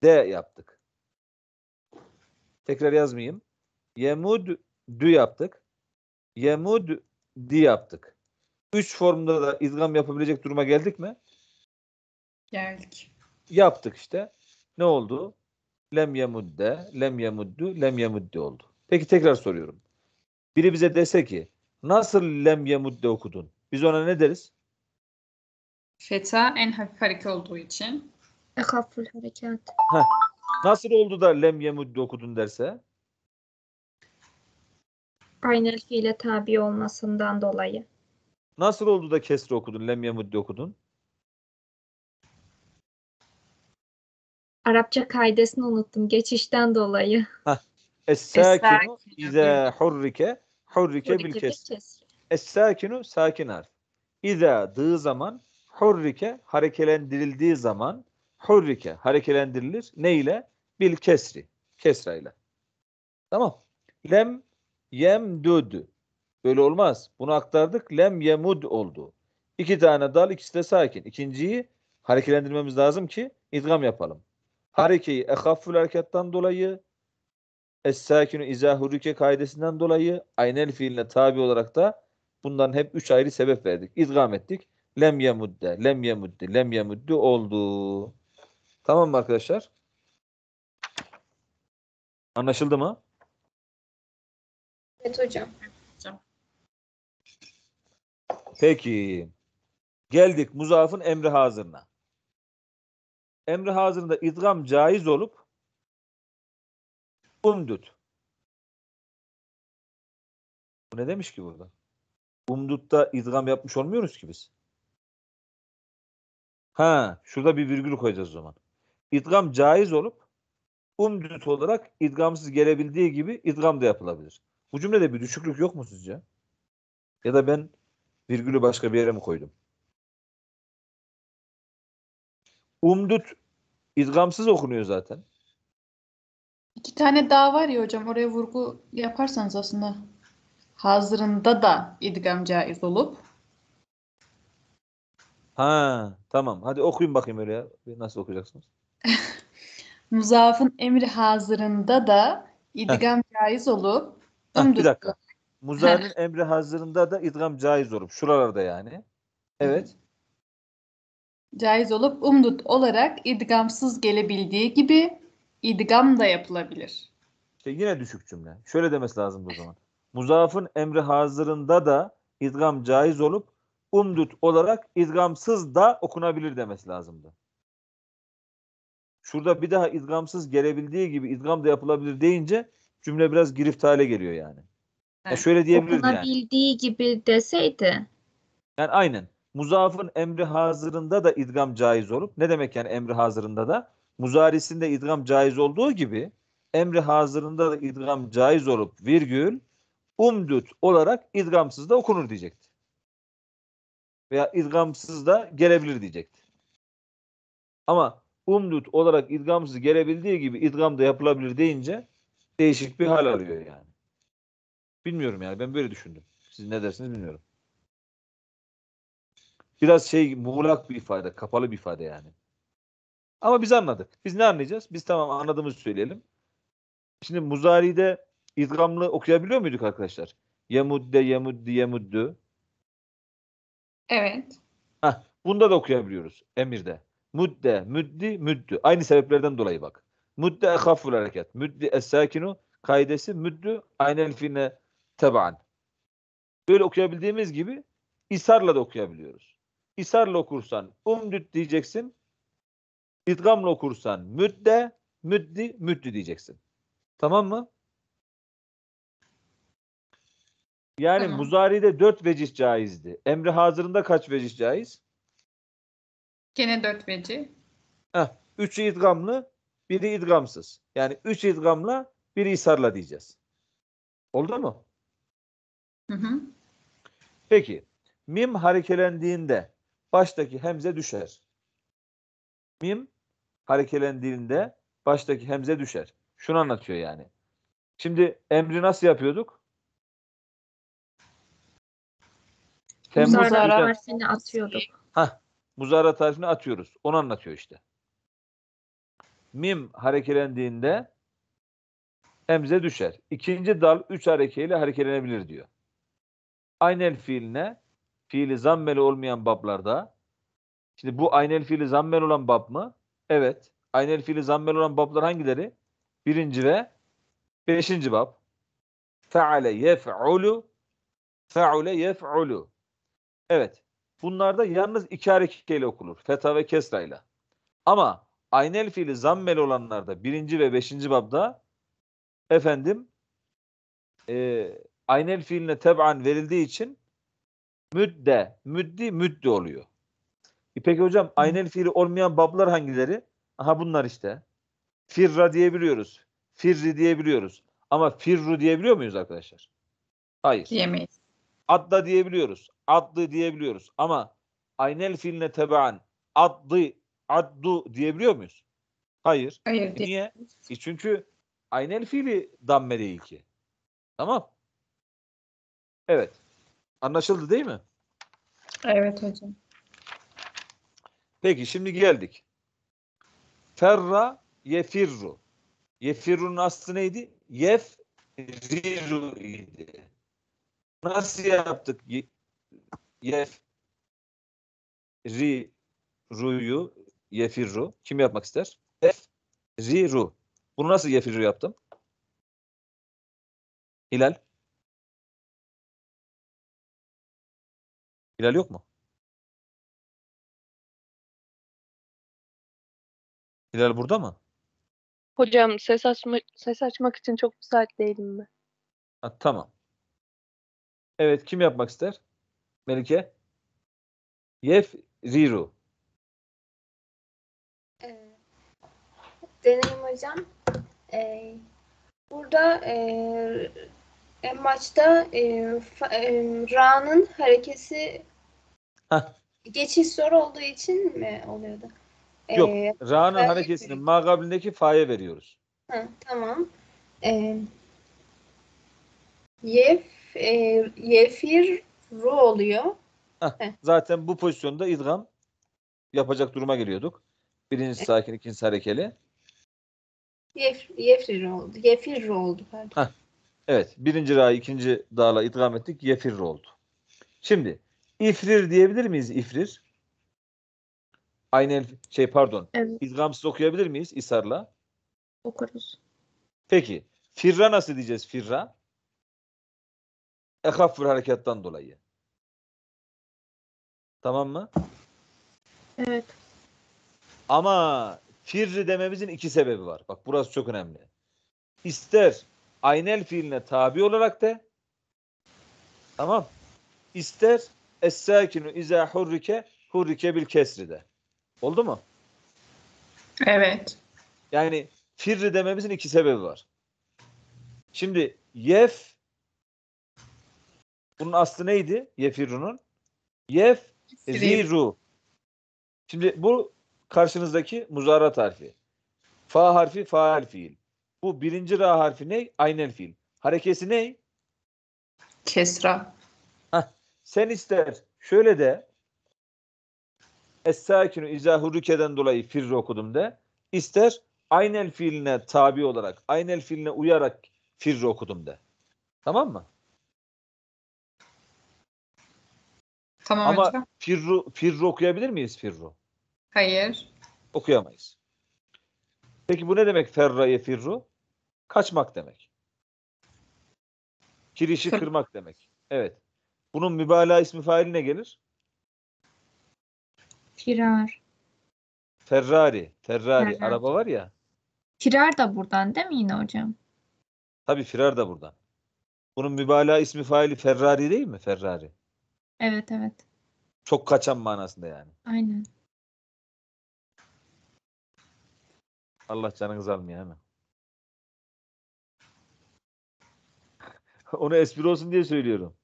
de yaptık. Tekrar yazmayayım. Yemud dü yaptık. Yemud di yaptık. Üç formda da izgam yapabilecek duruma geldik mi? Geldik. Yaptık işte. Ne oldu? Lem yemudde, lem yemuddu, lem yemuddi oldu. Peki tekrar soruyorum. Biri bize dese ki nasıl lem yemudde okudun? Biz ona ne deriz? Feta en hafif hareket olduğu için. Tekafül harekat. Heh. Nasıl oldu da lem yemudde okudun derse? Aynel fiile tabi olmasından dolayı. Nasıl oldu da kesre okudun, lem yemuddi okudun? Arapça kaidesini unuttum geçişten dolayı. *laughs* Es-sakinu izâ hurrike hurrike bil kesri. Es-sakinu sakin harf. İza dığı zaman hurrike harekelendirildiği zaman hurrike harekelendirilir. Ne ile? Bil kesri. Kesra ile. Tamam. Lem Yem yemdud. Böyle olmaz. Bunu aktardık. Lem yemud oldu. İki tane dal, ikisi de sakin. İkinciyi hareketlendirmemiz lazım ki idgam yapalım. Harekeyi ehaffül harekattan dolayı es sakinu izahurike kaidesinden dolayı aynel fiiline tabi olarak da bundan hep üç ayrı sebep verdik. İdgam ettik. Lem yemudde, lem yemudde, lem yemudde oldu. Tamam mı arkadaşlar? Anlaşıldı mı? Evet hocam. Peki. Geldik muzafın emri hazırına. Emri hazırında idgam caiz olup umdut. Bu ne demiş ki burada? Umdutta idgam yapmış olmuyoruz ki biz. Ha, şurada bir virgül koyacağız o zaman. İdgam caiz olup umdut olarak idgamsız gelebildiği gibi idgam da yapılabilir. Bu cümlede bir düşüklük yok mu sizce? Ya da ben virgülü başka bir yere mi koydum? Umdut idgamsız okunuyor zaten. İki tane daha var ya hocam oraya vurgu yaparsanız aslında hazırında da idgam caiz olup. Ha tamam hadi okuyun bakayım öyle ya. Nasıl okuyacaksınız? *laughs* Muzaffın emri hazırında da idgam Heh. caiz olup Heh, bir dakika. Muzari'nin emri hazırında da idgam caiz olup şuralarda yani. Evet. Caiz olup umdut olarak idgamsız gelebildiği gibi idgam da yapılabilir. İşte yine düşük cümle. Şöyle demesi lazım bu zaman. Muzafın emri hazırında da idgam caiz olup umdut olarak idgamsız da okunabilir demesi lazımdı. Şurada bir daha idgamsız gelebildiği gibi idgam da yapılabilir deyince cümle biraz girift hale geliyor yani. Evet. Ya şöyle diyebiliriz yani. bildiği gibi deseydi. Yani aynen. Muzafın emri hazırında da idgam caiz olup ne demek yani emri hazırında da muzarisinde idgam caiz olduğu gibi emri hazırında da idgam caiz olup virgül umdut olarak idgamsız da okunur diyecekti. Veya idgamsız da gelebilir diyecekti. Ama umdut olarak idgamsız gelebildiği gibi idgam da yapılabilir deyince değişik bir hal alıyor yani. Bilmiyorum yani ben böyle düşündüm. Siz ne dersiniz bilmiyorum. Biraz şey muğlak bir ifade, kapalı bir ifade yani. Ama biz anladık. Biz ne anlayacağız? Biz tamam anladığımızı söyleyelim. Şimdi Muzari'de idgamlı okuyabiliyor muyduk arkadaşlar? Yemudde, yemuddi, yemuddü. Evet. Heh, bunda da okuyabiliyoruz emirde. Mudde, müddi, müddü. Aynı sebeplerden dolayı bak. Müdde ehaful hareket. Müddi es kaidesi müddü aynel fine teban. Böyle okuyabildiğimiz gibi isarla da okuyabiliyoruz. İsarla okursan umdüt diyeceksin. İdgamla okursan müdde, müddi, müddü diyeceksin. Tamam mı? Yani tamam. muzari'de dört vecih caizdi. Emri hazırında kaç vecih caiz? Gene dört vecih. Heh, üçü idgamlı, biri idgamsız. Yani üç idgamla biri isarla diyeceğiz. Oldu mu? Hı hı. Peki. Mim harekelendiğinde baştaki hemze düşer. Mim harekelendiğinde baştaki hemze düşer. Şunu anlatıyor yani. Şimdi emri nasıl yapıyorduk? Temmuz muzara atıyorduk. Hah, muzara tarifini atıyoruz. Onu anlatıyor işte mim harekelendiğinde emze düşer. İkinci dal üç harekeyle harekelenebilir diyor. Aynel fiiline fiili zammeli olmayan bablarda şimdi bu aynel fiili zammel olan bab mı? Evet. Aynel fiili zammel olan bablar hangileri? Birinci ve beşinci bab. Feale yef'ulu fe'ule yef'ulu Evet. Bunlarda yalnız iki harekeyle okulur. Feta ve kesra ile. Ama aynel fiili zammeli olanlarda birinci ve beşinci babda efendim e, aynel fiiline teb'an verildiği için müdde, müddi, müddi oluyor. E peki hocam aynel fiili olmayan bablar hangileri? Aha bunlar işte. Firra diyebiliyoruz. Firri diyebiliyoruz. Ama firru diyebiliyor muyuz arkadaşlar? Hayır. Diyemeyiz. Adda diyebiliyoruz. Adlı diyebiliyoruz. Ama aynel fiiline tebaan adlı addu diyebiliyor muyuz? Hayır. Hayır. Niye? E çünkü aynel fiili damme değil ki. Tamam. Evet. Anlaşıldı değil mi? Evet hocam. Peki şimdi geldik. Ferra yefirru. Yefirru'nun aslı neydi? Yef riru idi. Nasıl yaptık? Yef ri ruyu Yefirru. Kim yapmak ister? F. Riru. Bunu nasıl yefirru yaptım? Hilal. Hilal yok mu? Hilal burada mı? Hocam ses açma, ses açmak için çok müsait değilim mi? Ha, tamam. Evet kim yapmak ister? Melike. Yef Riru. deneyim hocam. E, burada e, en başta e, e, Ra'nın harekesi geçiş zor olduğu için mi oluyordu? Ee, Yok. Ee, Ra'nın harekesini mağablindeki fa'ya veriyoruz. Ha, tamam. Ee, yef, e, yefir ru oluyor. Heh, Zaten bu pozisyonda idgam yapacak duruma geliyorduk. Birinci sakin, ikinci harekeli. Yefir oldu. Yefir oldu pardon. Heh. Evet. Birinci ra, ikinci dağla idgam ettik. Yefir oldu. Şimdi ifrir diyebilir miyiz ifrir? Aynen şey pardon. Evet. İdgamsız okuyabilir miyiz isarla? Okuruz. Peki. Firra nasıl diyeceğiz firra? Ekhaffur harekattan dolayı. Tamam mı? Evet. Ama firri dememizin iki sebebi var. Bak burası çok önemli. İster aynel fiiline tabi olarak de tamam İster es-sakinu izâ hurrike hurrike bil kesri Oldu mu? Evet. Yani firri dememizin iki sebebi var. Şimdi yef bunun aslı neydi? Yefirunun. Yef ziru. Şimdi bu Karşınızdaki muzarat harfi. Fa harfi faal fiil. Bu birinci ra harfi ne? Aynel fiil. Harekesi ne? Kesra. Heh. Sen ister şöyle de Es-sakinu izâ hurrikeden dolayı firri okudum de. İster aynel fiiline tabi olarak, aynel fiiline uyarak firri okudum de. Tamam mı? Tamam Ama hocam. firru, firru okuyabilir miyiz firru? Hayır. Okuyamayız. Peki bu ne demek ferra yefirru? Kaçmak demek. Kirişi kırmak demek. Evet. Bunun mübalağa ismi faili ne gelir? Firar. Ferrari. Ferrari. Ferrari. Araba var ya. Firar da buradan değil mi yine hocam? Tabii firar da buradan. Bunun mübalağa ismi faili Ferrari değil mi? Ferrari. Evet evet. Çok kaçan manasında yani. Aynen. Allah canınızı almıyor hemen. *laughs* Onu espri olsun diye söylüyorum.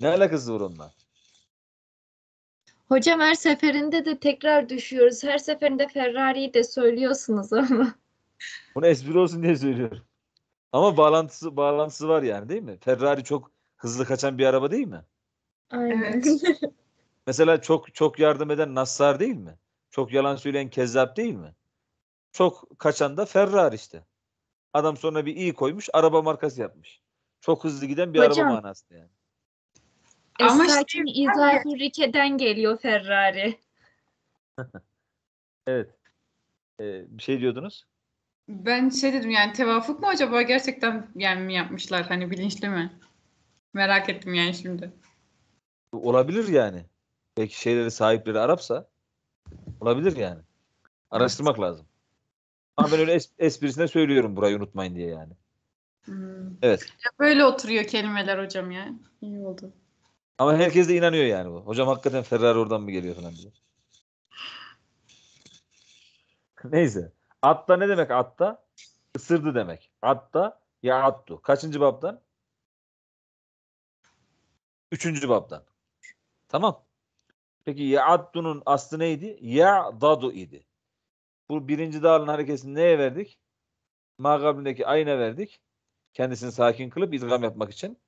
Ne alakası var onunla? Hocam her seferinde de tekrar düşüyoruz. Her seferinde Ferrari'yi de söylüyorsunuz ama. Bunu *laughs* espri olsun diye söylüyorum. Ama bağlantısı bağlantısı var yani değil mi? Ferrari çok hızlı kaçan bir araba değil mi? Aynen. *laughs* Mesela çok çok yardım eden Nassar değil mi? Çok yalan söyleyen Kezzap değil mi? Çok kaçan da Ferrari işte. Adam sonra bir iyi koymuş, araba markası yapmış. Çok hızlı giden bir Hocam, araba manası yani. E, Ama işte izahı Rike'den geliyor Ferrari. *laughs* evet. Ee, bir şey diyordunuz. Ben şey dedim yani tevafuk mu acaba gerçekten yani mi yapmışlar hani bilinçli mi? Merak ettim yani şimdi. Olabilir yani. Belki şeyleri sahipleri Arapsa olabilir yani. Araştırmak evet. lazım. Ama ben öyle es, esprisine söylüyorum burayı unutmayın diye yani. Hmm. Evet. Ya böyle oturuyor kelimeler hocam ya. İyi oldu. Ama herkes de inanıyor yani bu. Hocam hakikaten Ferrari oradan mı geliyor falan diye. *laughs* Neyse. Atta ne demek atta? Isırdı demek. Atta ya attu. Kaçıncı babdan? Üçüncü babdan. Tamam. Peki ya attunun aslı neydi? Ya dadu idi. Bu birinci dağılın hareketini neye verdik? Mağabindeki ayna verdik. Kendisini sakin kılıp idgam yapmak için.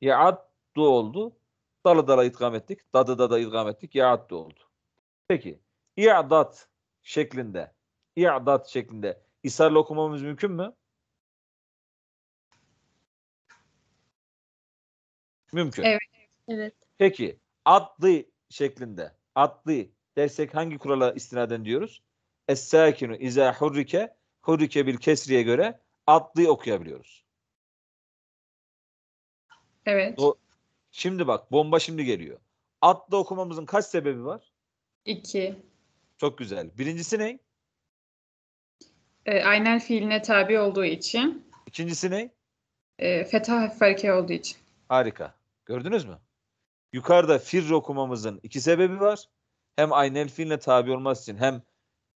Ya Ya'addu oldu. Dalı dala idgam ettik. Dadı dada da idgam ettik. Ya'addu oldu. Peki. İ'dat şeklinde. İ'dat şeklinde. İsarla okumamız mümkün mü? Mümkün. Evet. evet. Peki. Adlı şeklinde. Adlı dersek hangi kurala istinaden diyoruz? Es-sakinu izâ hurrike hurrike bil kesriye göre adlı okuyabiliyoruz. Evet. O, şimdi bak bomba şimdi geliyor. Atlı okumamızın kaç sebebi var? İki. Çok güzel. Birincisi ne? E, ee, aynel fiiline tabi olduğu için. İkincisi ne? E, fetah harfi olduğu için. Harika. Gördünüz mü? Yukarıda fir okumamızın iki sebebi var. Hem aynel fiiline tabi olması için hem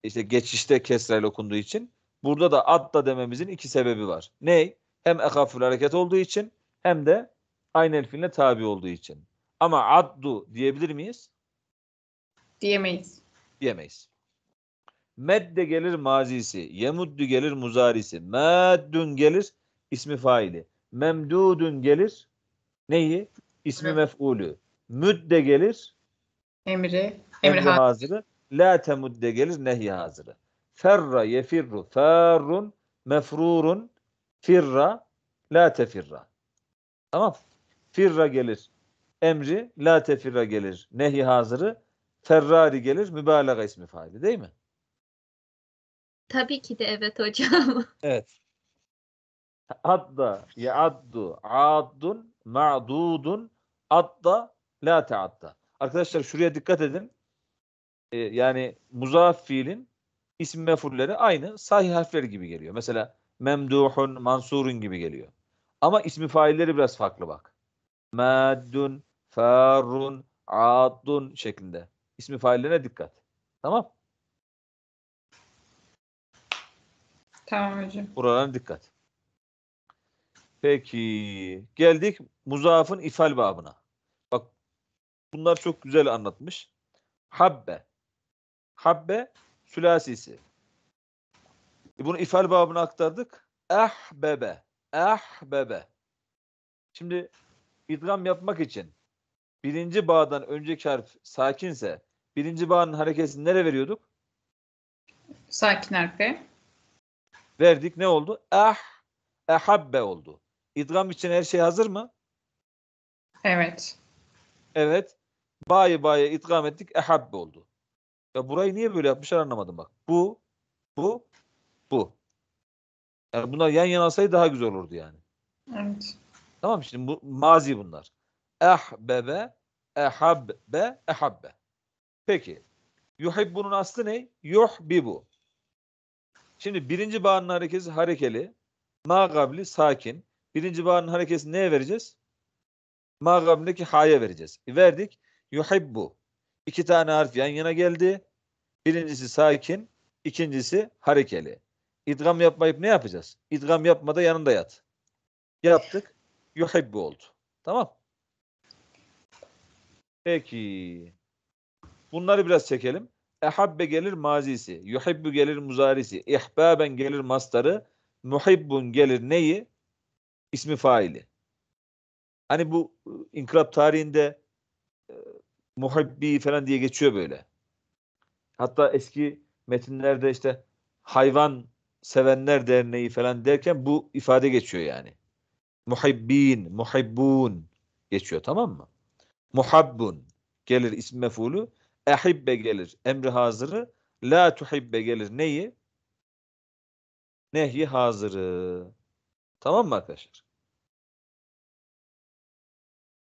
işte geçişte kesrel okunduğu için. Burada da adda dememizin iki sebebi var. Ney? Hem ekafül hareket olduğu için hem de aynı elfinle tabi olduğu için. Ama addu diyebilir miyiz? Diyemeyiz. Diyemeyiz. Medde gelir mazisi, yemuddu gelir muzarisi, meddün gelir ismi faili, memdudun gelir neyi? İsmi mef'ulü. Müdde gelir emri, emri, emri hazırı. La temudde gelir nehy hazırı. Ferra yefirru ferrun mefrurun firra la tefirra. Tamam. Firra gelir. Emri la tefirra gelir. Nehi hazırı. Ferrari gelir. Mübalağa ismi faili değil mi? Tabii ki de evet hocam. *laughs* Evet. Adda yaddu addun ma'dudun adda la ta'adda. Arkadaşlar şuraya dikkat edin. Ee, yani muzaaf fiilin isim mefulleri aynı sahih harfleri gibi geliyor. Mesela memduhun, mansurun gibi geliyor. Ama ismi failleri biraz farklı bak. Maddun, farun, adun şeklinde. İsmi faillerine dikkat. Tamam? Tamam hocam. Buralara dikkat. Peki. Geldik muzafın ifal babına. Bak bunlar çok güzel anlatmış. Habbe habbe sülasisi. E bunu ifal babına aktardık. Ahbebe. Ahbebe. Şimdi idgam yapmak için birinci bağdan önceki harf sakinse birinci bağın hareketini nereye veriyorduk? Sakin harfe. Verdik ne oldu? Ah, ehabbe oldu. İdgam için her şey hazır mı? Evet. Evet. Bayi bayi idgam ettik ehabbe oldu. Ya burayı niye böyle yapmışlar anlamadım bak. Bu, bu, bu. Yani bunlar yan yana alsaydı daha güzel olurdu yani. Evet. Tamam şimdi bu mazi bunlar. Ehbebe, ehabbe, ehabbe. Peki. bunun aslı ne? bu. Şimdi birinci bağının harekesi harekeli. Ma sakin. Birinci bağının harekesini neye vereceğiz? Ma gablindeki ha'ya vereceğiz. Verdik. bu iki tane harf yan yana geldi. Birincisi sakin, ikincisi harekeli. İdgam yapmayıp ne yapacağız? İdgam yapmada yanında yat. Yaptık. Yuhibbi oldu. Tamam. Peki. Bunları biraz çekelim. Ehabbe gelir mazisi. Yuhibbu gelir muzarisi. İhbaben gelir mastarı. Muhibbun gelir neyi? İsmi faili. Hani bu ıı, inkılap tarihinde muhibbi falan diye geçiyor böyle. Hatta eski metinlerde işte hayvan sevenler derneği falan derken bu ifade geçiyor yani. Muhibbin, muhibbun geçiyor tamam mı? Muhabbun gelir isim mefulü. Ehibbe gelir emri hazırı. La tuhibbe gelir neyi? Nehyi hazırı. Tamam mı arkadaşlar?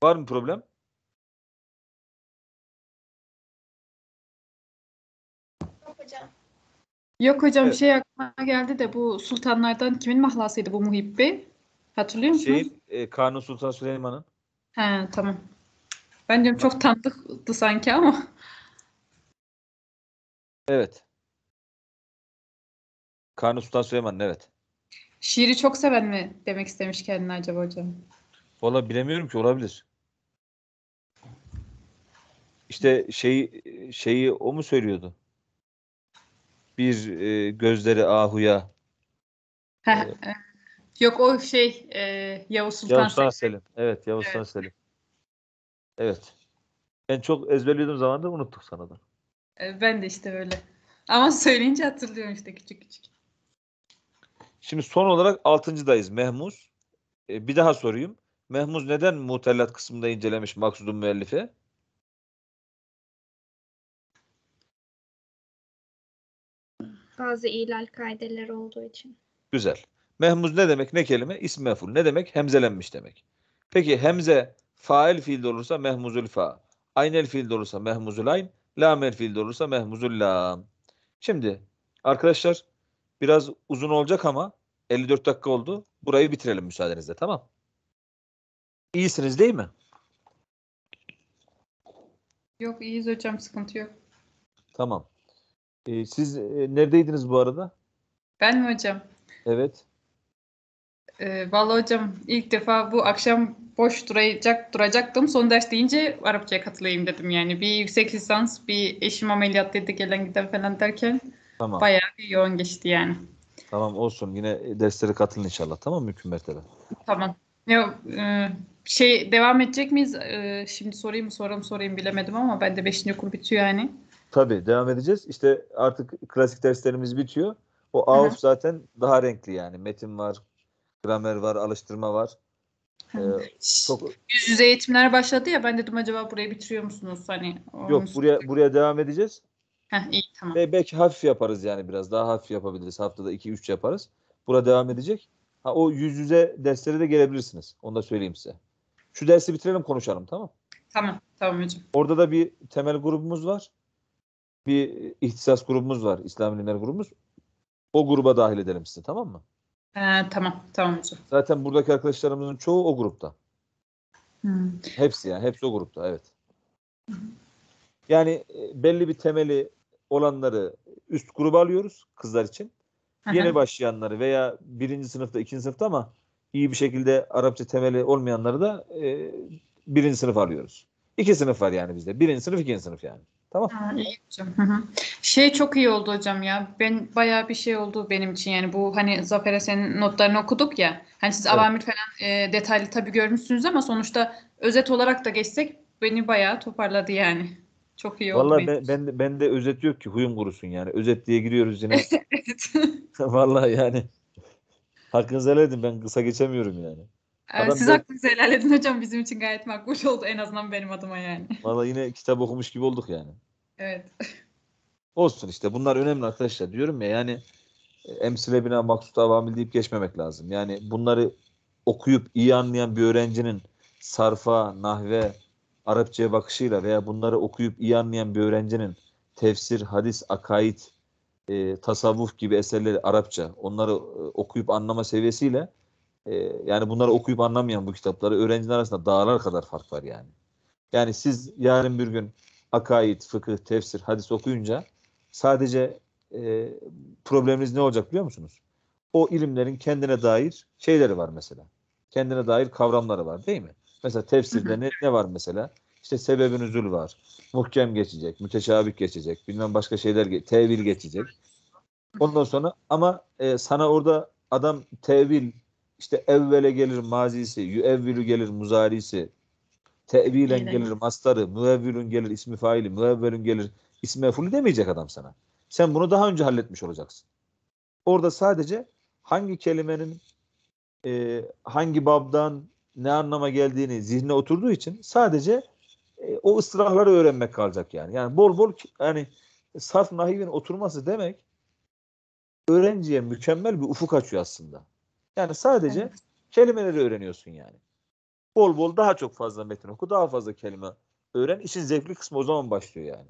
Var mı problem? Yok hocam evet. şey aklıma geldi de bu sultanlardan kimin mahlasıydı bu muhibbi Hatırlıyor musunuz? Şey, e, Kanun Sultan Süleyman'ın. He tamam. Bence diyorum çok tanıdıktı sanki ama. Evet. Kanun Sultan Süleyman evet. Şiiri çok seven mi demek istemiş kendine acaba hocam? Valla bilemiyorum ki olabilir. İşte şey şeyi o mu söylüyordu? bir e, gözleri ahuya. e, Yok o şey e, Yavuz Sultan, Yavuz Sultan Selim. Selim. Evet Yavuz Sultan Selim. Evet. Ben çok ezberlediğim zaman da unuttuk sana da. E, ben de işte öyle. Ama *laughs* söyleyince hatırlıyorum işte küçük küçük. Şimdi son olarak altıncıdayız Mehmuz. E, bir daha sorayım. Mehmuz neden mutellat kısmında incelemiş maksudun müellifi? Bazı ilal kaideleri olduğu için. Güzel. Mehmuz ne demek ne kelime? İsm meful. Ne demek? Hemzelenmiş demek. Peki hemze fail fiil olursa mehmuzul fa. Aynel fiil olursa mehmuzul ayn. Lamel fiil olursa mehmuzul lam. Şimdi arkadaşlar biraz uzun olacak ama 54 dakika oldu. Burayı bitirelim müsaadenizle tamam. İyisiniz değil mi? Yok iyiyiz hocam sıkıntı yok. Tamam. Ee, siz e, neredeydiniz bu arada? Ben mi hocam? Evet. E, vallahi hocam ilk defa bu akşam boş duracak duracaktım. Son ders deyince Arapçaya katılayım dedim yani. Bir yüksek lisans, bir eşim ameliyat dedi gelen giden falan derken tamam. bayağı bir yoğun geçti yani. Tamam olsun. Yine derslere katılın inşallah. Tamam mı Mert'e? Tamam. Ya, e, şey devam edecek miyiz? E, şimdi sorayım mı sorayım sorayım bilemedim ama ben de 5. okul bitiyor yani. Tabii devam edeceğiz. İşte artık klasik derslerimiz bitiyor. O AUF zaten daha renkli yani. Metin var, gramer var, alıştırma var. Ee, çok... Yüz yüze eğitimler başladı ya ben dedim acaba burayı bitiriyor musunuz? Hani, Yok buraya buraya devam edeceğiz. Heh, iyi tamam. Ve belki hafif yaparız yani biraz daha hafif yapabiliriz. Haftada 2-3 yaparız. Burada devam edecek. Ha, o yüz yüze derslere de gelebilirsiniz. Onu da söyleyeyim size. Şu dersi bitirelim konuşalım tamam Tamam tamam hocam. Orada da bir temel grubumuz var bir ihtisas grubumuz var. İslam ilimler grubumuz. O gruba dahil edelim sizi tamam mı? Ee, tamam tamam hocam. Zaten buradaki arkadaşlarımızın çoğu o grupta. Hmm. Hepsi yani hepsi o grupta evet. Yani e, belli bir temeli olanları üst gruba alıyoruz kızlar için. Yeni başlayanları veya birinci sınıfta, ikinci sınıfta ama iyi bir şekilde Arapça temeli olmayanları da e, birinci sınıf alıyoruz. İki sınıf var yani bizde. Birinci sınıf, ikinci sınıf yani. Tamam. Ha, iyi hocam. Hı hı. Şey çok iyi oldu hocam ya. Ben bayağı bir şey oldu benim için yani bu hani Zafer'e senin notlarını okuduk ya. Hani siz evet. avamir falan e, detaylı tabii görmüşsünüz ama sonuçta özet olarak da geçsek beni bayağı toparladı yani. Çok iyi oldu. Vallahi ben, ben, ben de özet yok ki huyum kurusun yani. Özet diye giriyoruz yine. *laughs* evet. Vallahi yani. Hakkınızı helal edin ben kısa geçemiyorum yani. Adam ee, Siz de... hakkınızı helal edin hocam. Bizim için gayet makbul oldu. En azından benim adıma yani. *laughs* Valla yine kitap okumuş gibi olduk yani. Evet. Olsun işte. Bunlar önemli arkadaşlar. Diyorum ya yani emsile bina maksut avamil deyip geçmemek lazım. Yani bunları okuyup iyi anlayan bir öğrencinin sarfa, nahve, Arapçaya bakışıyla veya bunları okuyup iyi anlayan bir öğrencinin tefsir, hadis, akaid, e, tasavvuf gibi eserleri Arapça onları e, okuyup anlama seviyesiyle ee, yani bunları okuyup anlamayan bu kitapları öğrenciler arasında dağlar kadar fark var yani. Yani siz yarın bir gün akaid, fıkıh, tefsir, hadis okuyunca sadece e, probleminiz ne olacak biliyor musunuz? O ilimlerin kendine dair şeyleri var mesela. Kendine dair kavramları var değil mi? Mesela tefsirde ne, ne var mesela? İşte sebebin üzül var. Muhkem geçecek, müteşabik geçecek, bilmem başka şeyler, tevil geçecek. Ondan sonra ama e, sana orada adam tevil işte evvele gelir mazisi, yüevvilü gelir muzarisi, tevilen evet. gelir mastarı, müevvilün gelir ismi faili, müevvelün gelir ismi mefulü demeyecek adam sana. Sen bunu daha önce halletmiş olacaksın. Orada sadece hangi kelimenin e, hangi babdan ne anlama geldiğini zihne oturduğu için sadece e, o ıstırahları öğrenmek kalacak yani. Yani bol bol yani sarf nahivin oturması demek öğrenciye mükemmel bir ufuk açıyor aslında. Yani sadece evet. kelimeleri öğreniyorsun yani. Bol bol daha çok fazla metin oku, daha fazla kelime öğren. İşin zevkli kısmı o zaman başlıyor yani.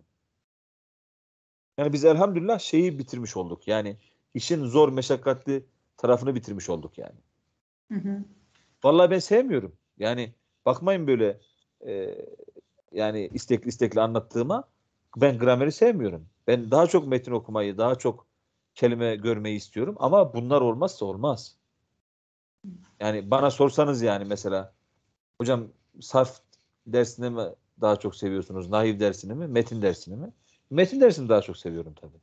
Yani biz elhamdülillah şeyi bitirmiş olduk. Yani işin zor, meşakkatli tarafını bitirmiş olduk yani. Hı hı. Vallahi ben sevmiyorum. Yani bakmayın böyle e, yani istekli istekli anlattığıma ben grameri sevmiyorum. Ben daha çok metin okumayı, daha çok kelime görmeyi istiyorum ama bunlar olmazsa olmaz. Yani bana sorsanız yani mesela hocam sarf dersini mi daha çok seviyorsunuz? Nahiv dersini mi? Metin dersini mi? Metin dersini daha çok seviyorum tabii.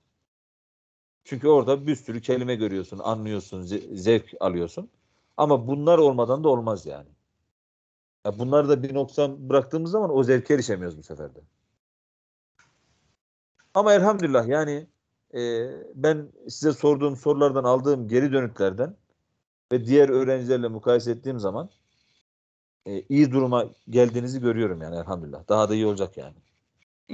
Çünkü orada bir sürü kelime görüyorsun, anlıyorsun, zevk alıyorsun. Ama bunlar olmadan da olmaz yani. Ya bunları da bir noksan bıraktığımız zaman o zevke erişemiyoruz bu sefer de. Ama elhamdülillah yani e, ben size sorduğum sorulardan aldığım geri dönüklerden ve diğer öğrencilerle mukayese ettiğim zaman e, iyi duruma geldiğinizi görüyorum yani elhamdülillah. Daha da iyi olacak yani.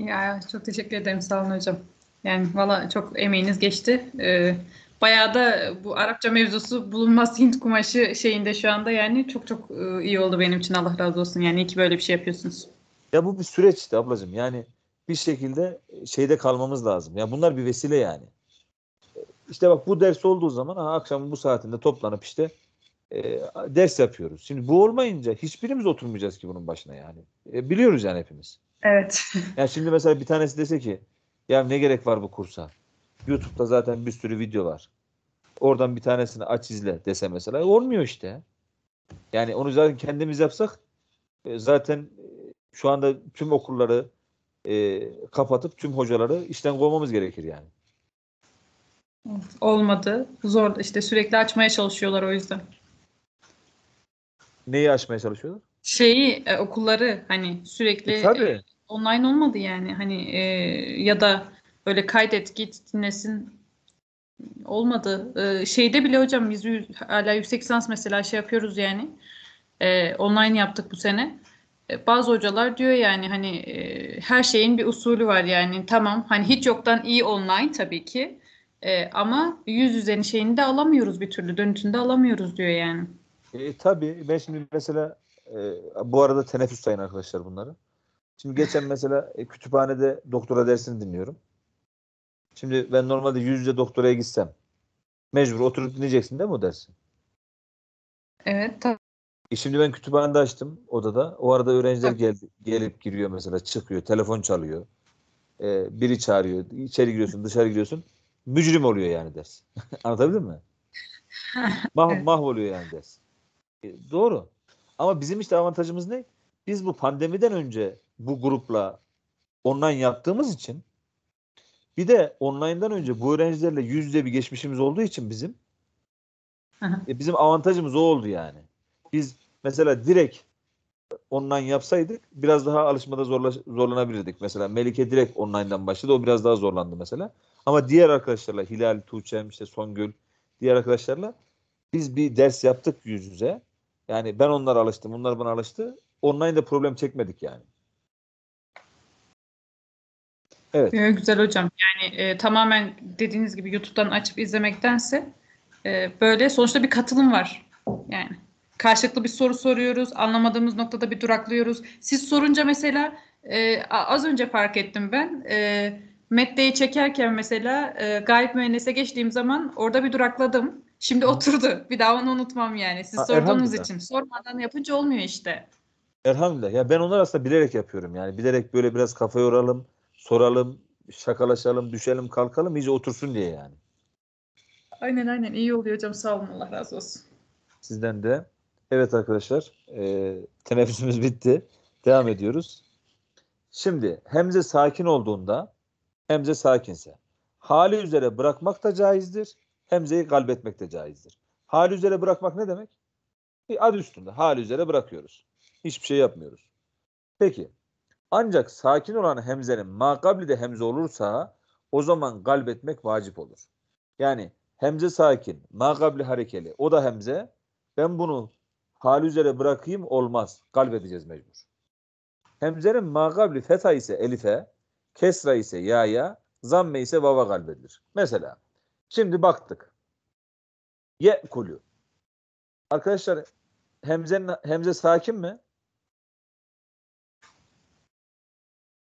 Ya çok teşekkür ederim sağ olun hocam. Yani valla çok emeğiniz geçti. Ee, bayağı da bu Arapça mevzusu bulunmaz Hint kumaşı şeyinde şu anda yani çok çok e, iyi oldu benim için Allah razı olsun. Yani iyi ki böyle bir şey yapıyorsunuz. Ya bu bir süreçti ablacığım yani bir şekilde e, şeyde kalmamız lazım. Ya bunlar bir vesile yani. İşte bak bu ders olduğu zaman ha, akşamın bu saatinde toplanıp işte e, ders yapıyoruz. Şimdi bu olmayınca hiçbirimiz oturmayacağız ki bunun başına yani. E, biliyoruz yani hepimiz. Evet. *laughs* Yani şimdi mesela bir tanesi dese ki ya ne gerek var bu kursa? YouTube'da zaten bir sürü video var. Oradan bir tanesini aç izle dese mesela olmuyor işte. Yani onu zaten kendimiz yapsak e, zaten e, şu anda tüm okulları e, kapatıp tüm hocaları işten kovmamız gerekir yani. Olmadı. Zor işte sürekli açmaya çalışıyorlar o yüzden. Neyi açmaya çalışıyorlar? Şeyi e, okulları hani sürekli e, tabii. E, online olmadı yani hani e, ya da böyle kaydet git dinlesin olmadı. E, şeyde bile hocam biz hala yüksek lisans mesela şey yapıyoruz yani e, online yaptık bu sene e, bazı hocalar diyor yani hani e, her şeyin bir usulü var yani tamam hani hiç yoktan iyi online tabii ki e, ama yüz yüzenin şeyini de alamıyoruz bir türlü. Dönütünü de alamıyoruz diyor yani. E, tabii. Ben şimdi mesela e, bu arada teneffüs sayın arkadaşlar bunları. Şimdi geçen mesela e, kütüphanede doktora dersini dinliyorum. Şimdi ben normalde yüz yüze doktoraya gitsem mecbur oturup dinleyeceksin değil mi o dersi? Evet tabii. E şimdi ben kütüphanede açtım odada. O arada öğrenciler gel, gelip giriyor mesela çıkıyor. Telefon çalıyor. E, biri çağırıyor. İçeri giriyorsun dışarı giriyorsun mücrim oluyor yani ders. *laughs* Anlatabildim mi? *laughs* Mah mahvoluyor yani ders. E, doğru. Ama bizim işte avantajımız ne? Biz bu pandemiden önce bu grupla online yaptığımız için bir de online'dan önce bu öğrencilerle yüzde bir geçmişimiz olduğu için bizim e, bizim avantajımız o oldu yani. Biz mesela direkt online yapsaydık biraz daha alışmada zorla, zorlanabilirdik. Mesela Melike direkt online'dan başladı. O biraz daha zorlandı mesela. Ama diğer arkadaşlarla Hilal, Tuğçe, işte Songül diğer arkadaşlarla biz bir ders yaptık yüz yüze. Yani ben onlara alıştım, onlar bana alıştı. Online'da problem çekmedik yani. Evet. Ee, güzel hocam. Yani e, tamamen dediğiniz gibi YouTube'dan açıp izlemektense e, böyle sonuçta bir katılım var. Yani karşılıklı bir soru soruyoruz. Anlamadığımız noktada bir duraklıyoruz. Siz sorunca mesela e, az önce fark ettim ben. Eee Medde'yi çekerken mesela e, Galip Mühendis'e geçtiğim zaman orada bir durakladım. Şimdi oturdu. Bir daha onu unutmam yani. Siz ha, sorduğunuz için. Sormadan yapınca olmuyor işte. Elhamdülillah. Ya ben onlar aslında bilerek yapıyorum. Yani bilerek böyle biraz kafa yoralım, soralım, şakalaşalım, düşelim, kalkalım iyice otursun diye yani. Aynen aynen. iyi oluyor hocam. Sağ olun. Allah razı olsun. Sizden de. Evet arkadaşlar. E, teneffüsümüz bitti. Devam ediyoruz. Şimdi Hemze sakin olduğunda emze sakinse. Hali üzere bırakmak da caizdir. hemzeyi galbetmek de caizdir. Hali üzere bırakmak ne demek? Bir ad üstünde. Hali üzere bırakıyoruz. Hiçbir şey yapmıyoruz. Peki. Ancak sakin olan hemzenin makabli de hemze olursa o zaman galbetmek vacip olur. Yani hemze sakin, makabli harekeli, o da hemze. Ben bunu hali üzere bırakayım olmaz. Galbedeceğiz mecbur. Hemzenin makabli feta ise elife, Kesra ise ya'ya, zamme ise vava galbedilir. Mesela şimdi baktık. Ye Ye'kulu. Arkadaşlar hemze Hemze sakin mi?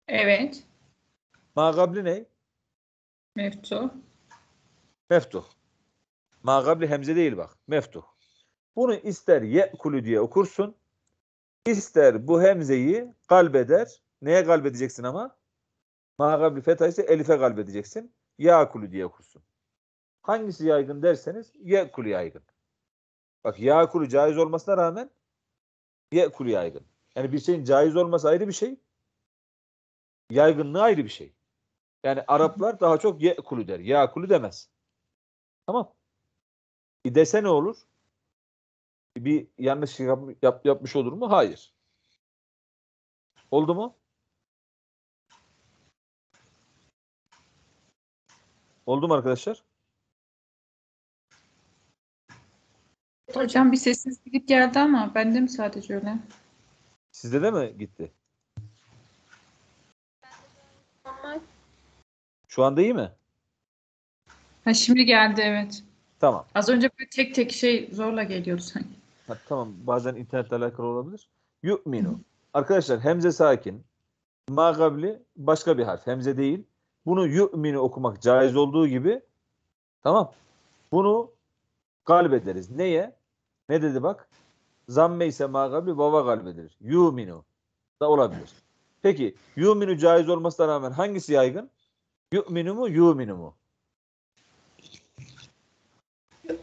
Evet. Mağabli ne? Meftu. Meftu. Mağabli Hemze değil bak. meftu. Bunu ister ye ye'kulu diye okursun. İster bu hemzeyi kalbeder. Neye kalbedeceksin ama? Mağabli feta ise elife galbedeceksin. kulu diye okursun. Hangisi yaygın derseniz kulu yaygın. Bak kulu caiz olmasına rağmen kulu yaygın. Yani bir şeyin caiz olması ayrı bir şey. Yaygınlığı ayrı bir şey. Yani Araplar daha çok kulu der. kulu demez. Tamam. E dese ne olur? Bir yanlış yap, yap, yapmış olur mu? Hayır. Oldu mu? Oldu mu arkadaşlar? Hocam bir sesiniz gidip geldi ama bende mi sadece öyle? Sizde de mi gitti? Şu anda iyi mi? Ha, şimdi geldi evet. Tamam. Az önce böyle tek tek şey zorla geliyordu sanki. Ha, tamam bazen internetle alakalı olabilir. Yu'minu. Arkadaşlar hemze sakin. Ma gabli başka bir harf. Hemze değil. Bunu yu'minu okumak caiz olduğu gibi tamam. Bunu galip ederiz. Neye? Ne dedi bak? Zamme ise mağabli baba galip edilir. Yu'minu da olabilir. Peki yu'minu caiz olmasına rağmen hangisi yaygın? Yu'minu mu yu'minu mu?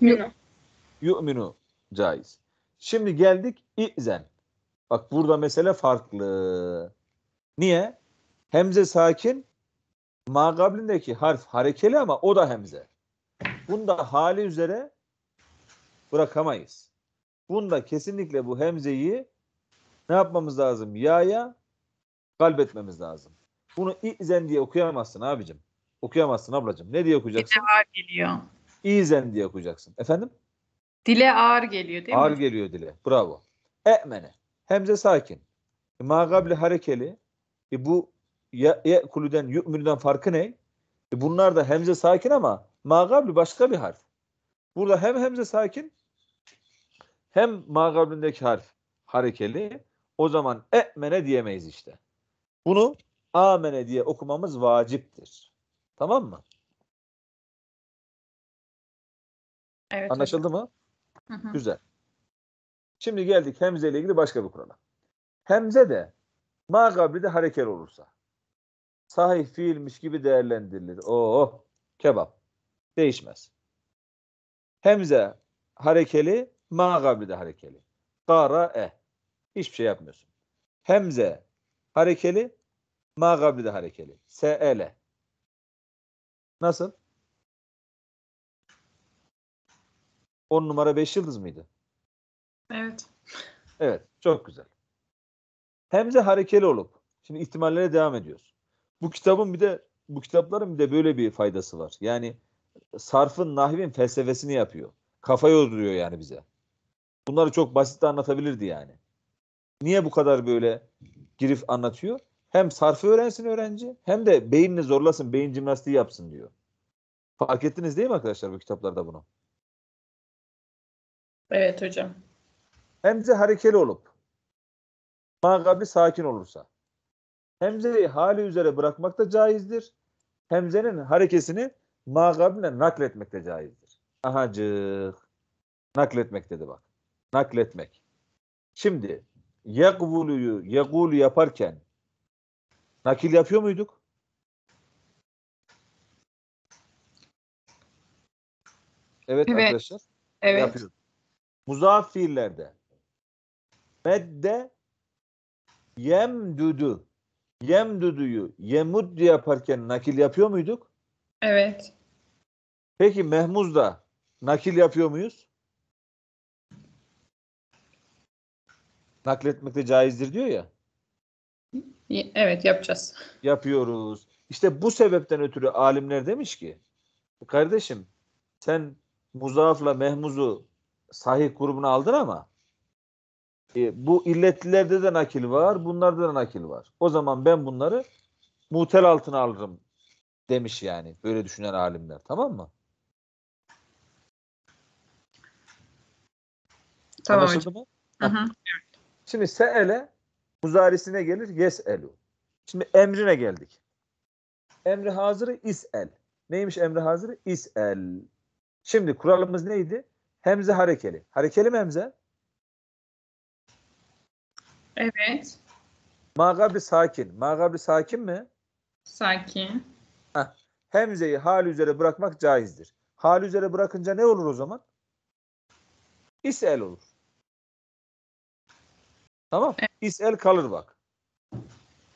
Yu'minu. Yu'minu caiz. Şimdi geldik izen. Bak burada mesele farklı. Niye? Hemze sakin, Magablindeki harf harekeli ama o da hemze. Bunu da hali üzere bırakamayız. Bunda kesinlikle bu hemzeyi ne yapmamız lazım? Ya'ya kalbetmemiz lazım. Bunu izen diye okuyamazsın abicim. Okuyamazsın ablacığım. Ne diye okuyacaksın? Dile ağır geliyor. İzen diye okuyacaksın. Efendim? Dile ağır geliyor değil ağır mi? Ağır geliyor dile. Bravo. E'mene. Hemze sakin. E, Magabli harekeli. E bu ya, ya kulüden yu'münden farkı ne? E bunlar da hemze sakin ama mağabli başka bir harf. Burada hem hemze sakin hem mağablindeki harf harekeli. O zaman e'mene diyemeyiz işte. Bunu amene diye okumamız vaciptir. Tamam mı? Evet, Anlaşıldı hocam. mı? Hı hı. Güzel. Şimdi geldik hemze ile ilgili başka bir kurala. Hemze de ma gabli de harekel olursa sahih fiilmiş gibi değerlendirilir. Oo kebap. Değişmez. Hemze harekeli, ma gabli de harekeli. Kara e. Hiçbir şey yapmıyorsun. Hemze harekeli, ma gabli de harekeli. Se'ele. Nasıl? 10 numara 5 yıldız mıydı? Evet. Evet, çok güzel. Hemze harekeli olup şimdi ihtimallere devam ediyoruz bu kitabın bir de bu kitapların bir de böyle bir faydası var. Yani sarfın nahvin felsefesini yapıyor. kafayı yorduruyor yani bize. Bunları çok basit anlatabilirdi yani. Niye bu kadar böyle girif anlatıyor? Hem sarfı öğrensin öğrenci hem de beynini zorlasın, beyin jimnastiği yapsın diyor. Fark ettiniz değil mi arkadaşlar bu kitaplarda bunu? Evet hocam. Hem de harekeli olup magabli sakin olursa. Hemzeyi hali üzere bırakmak da caizdir. Hemzenin harekesini mağabine nakletmek de caizdir. Ahacık. Nakletmek dedi bak. Nakletmek. Şimdi yekvuluyu yekulu yaparken nakil yapıyor muyduk? Evet, evet. arkadaşlar. Evet. Yapıyoruz. Muzaaf fiillerde medde yemdüdü yemdüdüyü yemuddu yaparken nakil yapıyor muyduk? Evet. Peki mehmuzda nakil yapıyor muyuz? Nakletmek de caizdir diyor ya. Evet yapacağız. Yapıyoruz. İşte bu sebepten ötürü alimler demiş ki kardeşim sen muzafla mehmuzu sahih grubuna aldın ama e, bu illetlilerde de nakil var, bunlarda da nakil var. O zaman ben bunları mutel altına alırım demiş yani böyle düşünen alimler tamam mı? Tamam Anlaşıldı mı? Hı hı. Şimdi se'ele muzarisine gelir yes'elu. Şimdi emrine geldik. Emri hazırı is'el. Neymiş emri hazırı? İs'el. Şimdi kuralımız neydi? Hemze harekeli. Harekeli mi hemze? Evet. Ma sakin. Ma sakin mi? Sakin. Heh. Hemzeyi hal üzere bırakmak caizdir. Hal üzere bırakınca ne olur o zaman? İsel olur. Tamam. Evet. İsel kalır bak.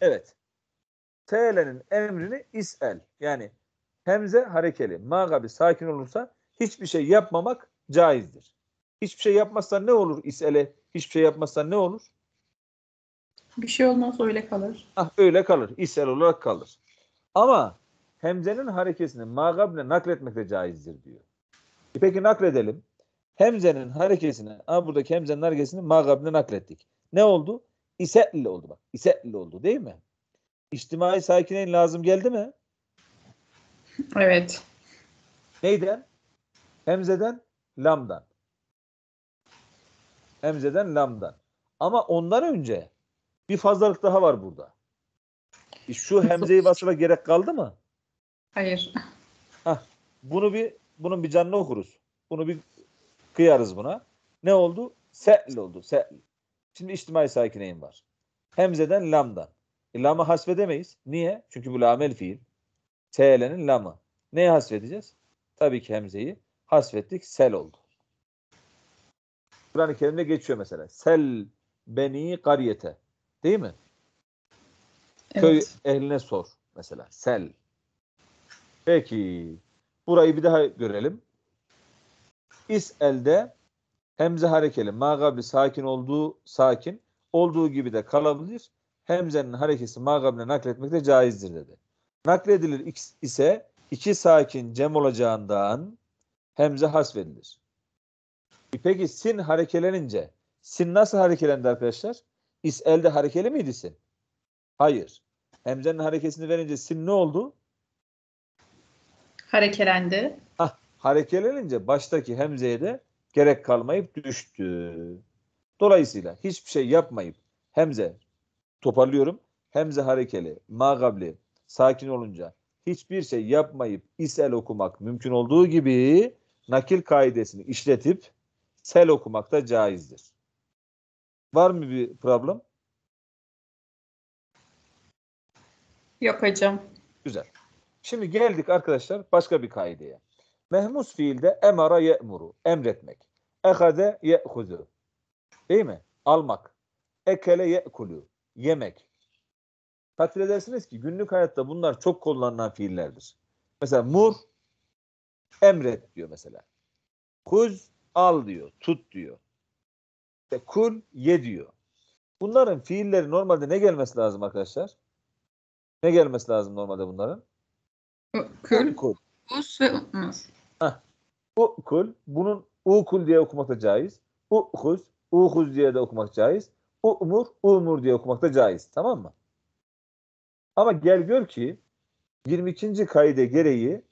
Evet. Te'le'nin emrini isel. Yani hemze harekeli. Ma sakin olursa hiçbir şey yapmamak caizdir. Hiçbir şey yapmazsan ne olur isele? Hiçbir şey yapmazsan ne olur? Bir şey olmaz öyle kalır. Ah, öyle kalır. İsel olarak kalır. Ama Hemze'nin harekesini magabine nakletmek de caizdir diyor. E peki nakledelim. Hemze'nin harekesini, ha buradaki Hemze'nin harekesini mağabne naklettik. Ne oldu? İse'li oldu bak. İse'li oldu değil mi? İçtimai sakineyn lazım geldi mi? Evet. Neyden? Hemze'den, lamdan. Hemze'den, lamdan. Ama ondan önce bir fazlalık daha var burada. E şu hemzeyi *laughs* basıra gerek kaldı mı? Hayır. Hah, bunu bir bunun bir canını okuruz. Bunu bir kıyarız buna. Ne oldu? Se'l oldu. Se'l. Şimdi içtimai sakineyin var. Hemzeden lamdan. E, lam'ı hasfedemeyiz. Niye? Çünkü bu lamel fiil. S'lenin lam'ı. Neye hasfedeceğiz? Tabii ki hemzeyi hasfettik. Sel oldu. Kur'an-ı Kerim'de geçiyor mesela. Sel beni kariyete. Değil mi? Evet. Köy eline sor mesela. Sel. Peki. Burayı bir daha görelim. İs'elde hemze harekeli mağabli sakin olduğu sakin olduğu gibi de kalabilir. Hemzenin harekesi mağabline nakletmek de caizdir dedi. Nakledilir ise iki sakin cem olacağından hemze hasfedilir. E peki sin harekelenince sin nasıl harekelendi arkadaşlar? Is elde harekeli miydi sin? Hayır. Hemze'nin harekesini verince sin ne oldu? Harekelendi. Hah, harekelenince baştaki hemzeye de gerek kalmayıp düştü. Dolayısıyla hiçbir şey yapmayıp hemze toparlıyorum. Hemze harekeli, magabli, sakin olunca hiçbir şey yapmayıp isel okumak mümkün olduğu gibi nakil kaidesini işletip sel okumak da caizdir. Var mı bir problem? Yok hocam. Güzel. Şimdi geldik arkadaşlar başka bir kaideye. Mehmus fiilde emara ye'muru, emretmek. Ehade ye'hudu. Değil mi? Almak. Ekele ye'kulu, yemek. Takdir edersiniz ki günlük hayatta bunlar çok kullanılan fiillerdir. Mesela mur, emret diyor mesela. Kuz, al diyor, tut diyor kul ye diyor. Bunların fiilleri normalde ne gelmesi lazım arkadaşlar? Ne gelmesi lazım normalde bunların? Kül, kul. us ve u kul. Bunun u kul diye okumak da caiz. U huz. U huz diye de okumak caiz. U Umur, U umur diye okumak da caiz. Tamam mı? Ama gel gör ki 22. kaide gereği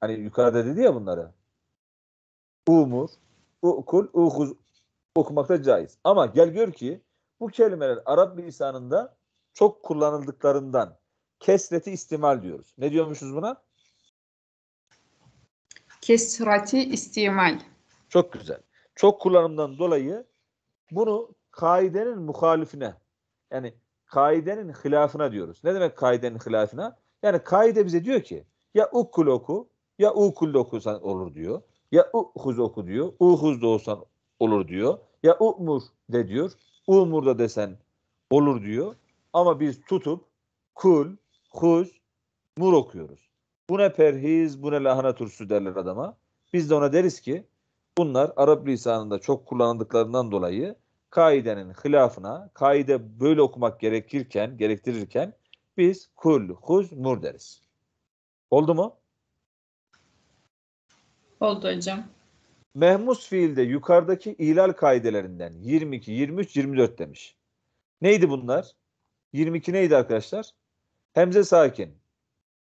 hani yukarıda dedi ya bunları. Umur, U kul. U huz okumakta caiz. Ama gel gör ki bu kelimeler Arap lisanında çok kullanıldıklarından kesreti istimal diyoruz. Ne diyormuşuz buna? Kesreti istimal. Çok güzel. Çok kullanımdan dolayı bunu kaidenin muhalifine yani kaidenin hilafına diyoruz. Ne demek kaidenin hilafına? Yani kaide bize diyor ki ya ukkul oku ya ukul okursan olur diyor. Ya uhuz oku diyor. Uhuz da olsan olur diyor. Ya umur de diyor. Umur da desen olur diyor. Ama biz tutup kul, huz, mur okuyoruz. Bu ne perhiz, bu ne lahana turşusu derler adama. Biz de ona deriz ki bunlar Arap lisanında çok kullanıldıklarından dolayı kaidenin hilafına, kaide böyle okumak gerekirken, gerektirirken biz kul, huz, mur deriz. Oldu mu? Oldu hocam. Mehmus fiilde yukarıdaki ihlal kaidelerinden 22, 23, 24 demiş. Neydi bunlar? 22 neydi arkadaşlar? Hemze sakin.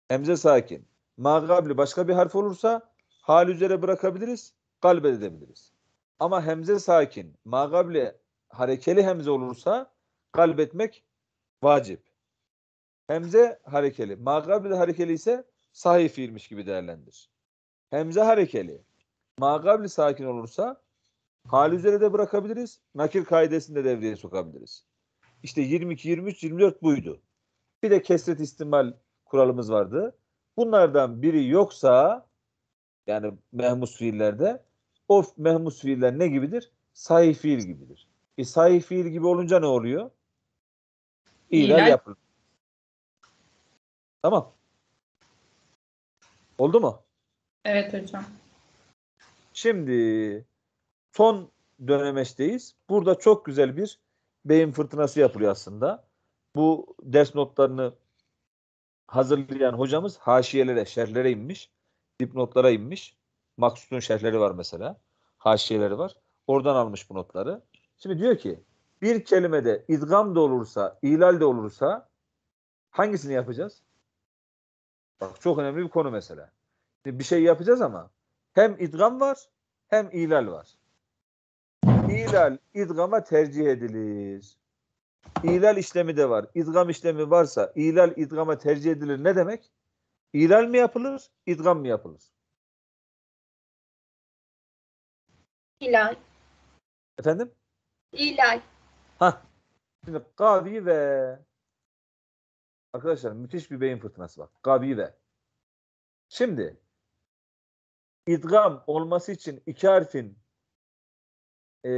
Hemze sakin. Mağabli başka bir harf olursa hal üzere bırakabiliriz, edebiliriz. Ama hemze sakin, mağabli harekeli hemze olursa kalbetmek vacip. Hemze harekeli, mağabli harekeli ise sahih fiilmiş gibi değerlendir. Hemze harekeli, Magabli sakin olursa hal üzere de bırakabiliriz. Nakil kaidesini de devreye sokabiliriz. İşte 22, 23, 24 buydu. Bir de kesret istimal kuralımız vardı. Bunlardan biri yoksa yani mehmus fiillerde o mehmus fiiller ne gibidir? Sahih fiil gibidir. E sahih fiil gibi olunca ne oluyor? İhlal, yapılır. Tamam. Oldu mu? Evet hocam. Şimdi son dönemeçteyiz. Burada çok güzel bir beyin fırtınası yapılıyor aslında. Bu ders notlarını hazırlayan hocamız haşiyelere, şerlere inmiş. Dipnotlara inmiş. Maksut'un şerhleri var mesela. Haşiyeleri var. Oradan almış bu notları. Şimdi diyor ki bir kelimede idgam da olursa, ilal de olursa hangisini yapacağız? Bak çok önemli bir konu mesela. Şimdi bir şey yapacağız ama hem idgam var hem ilal var. İlal idgama tercih edilir. İlal işlemi de var. İdgam işlemi varsa ilal idgama tercih edilir ne demek? İlal mi yapılır, idgam mı yapılır? İlal. Efendim? İlal. Ha. Şimdi kavi ve arkadaşlar müthiş bir beyin fırtınası bak. Kavi ve. Şimdi idgam olması için iki harfin e,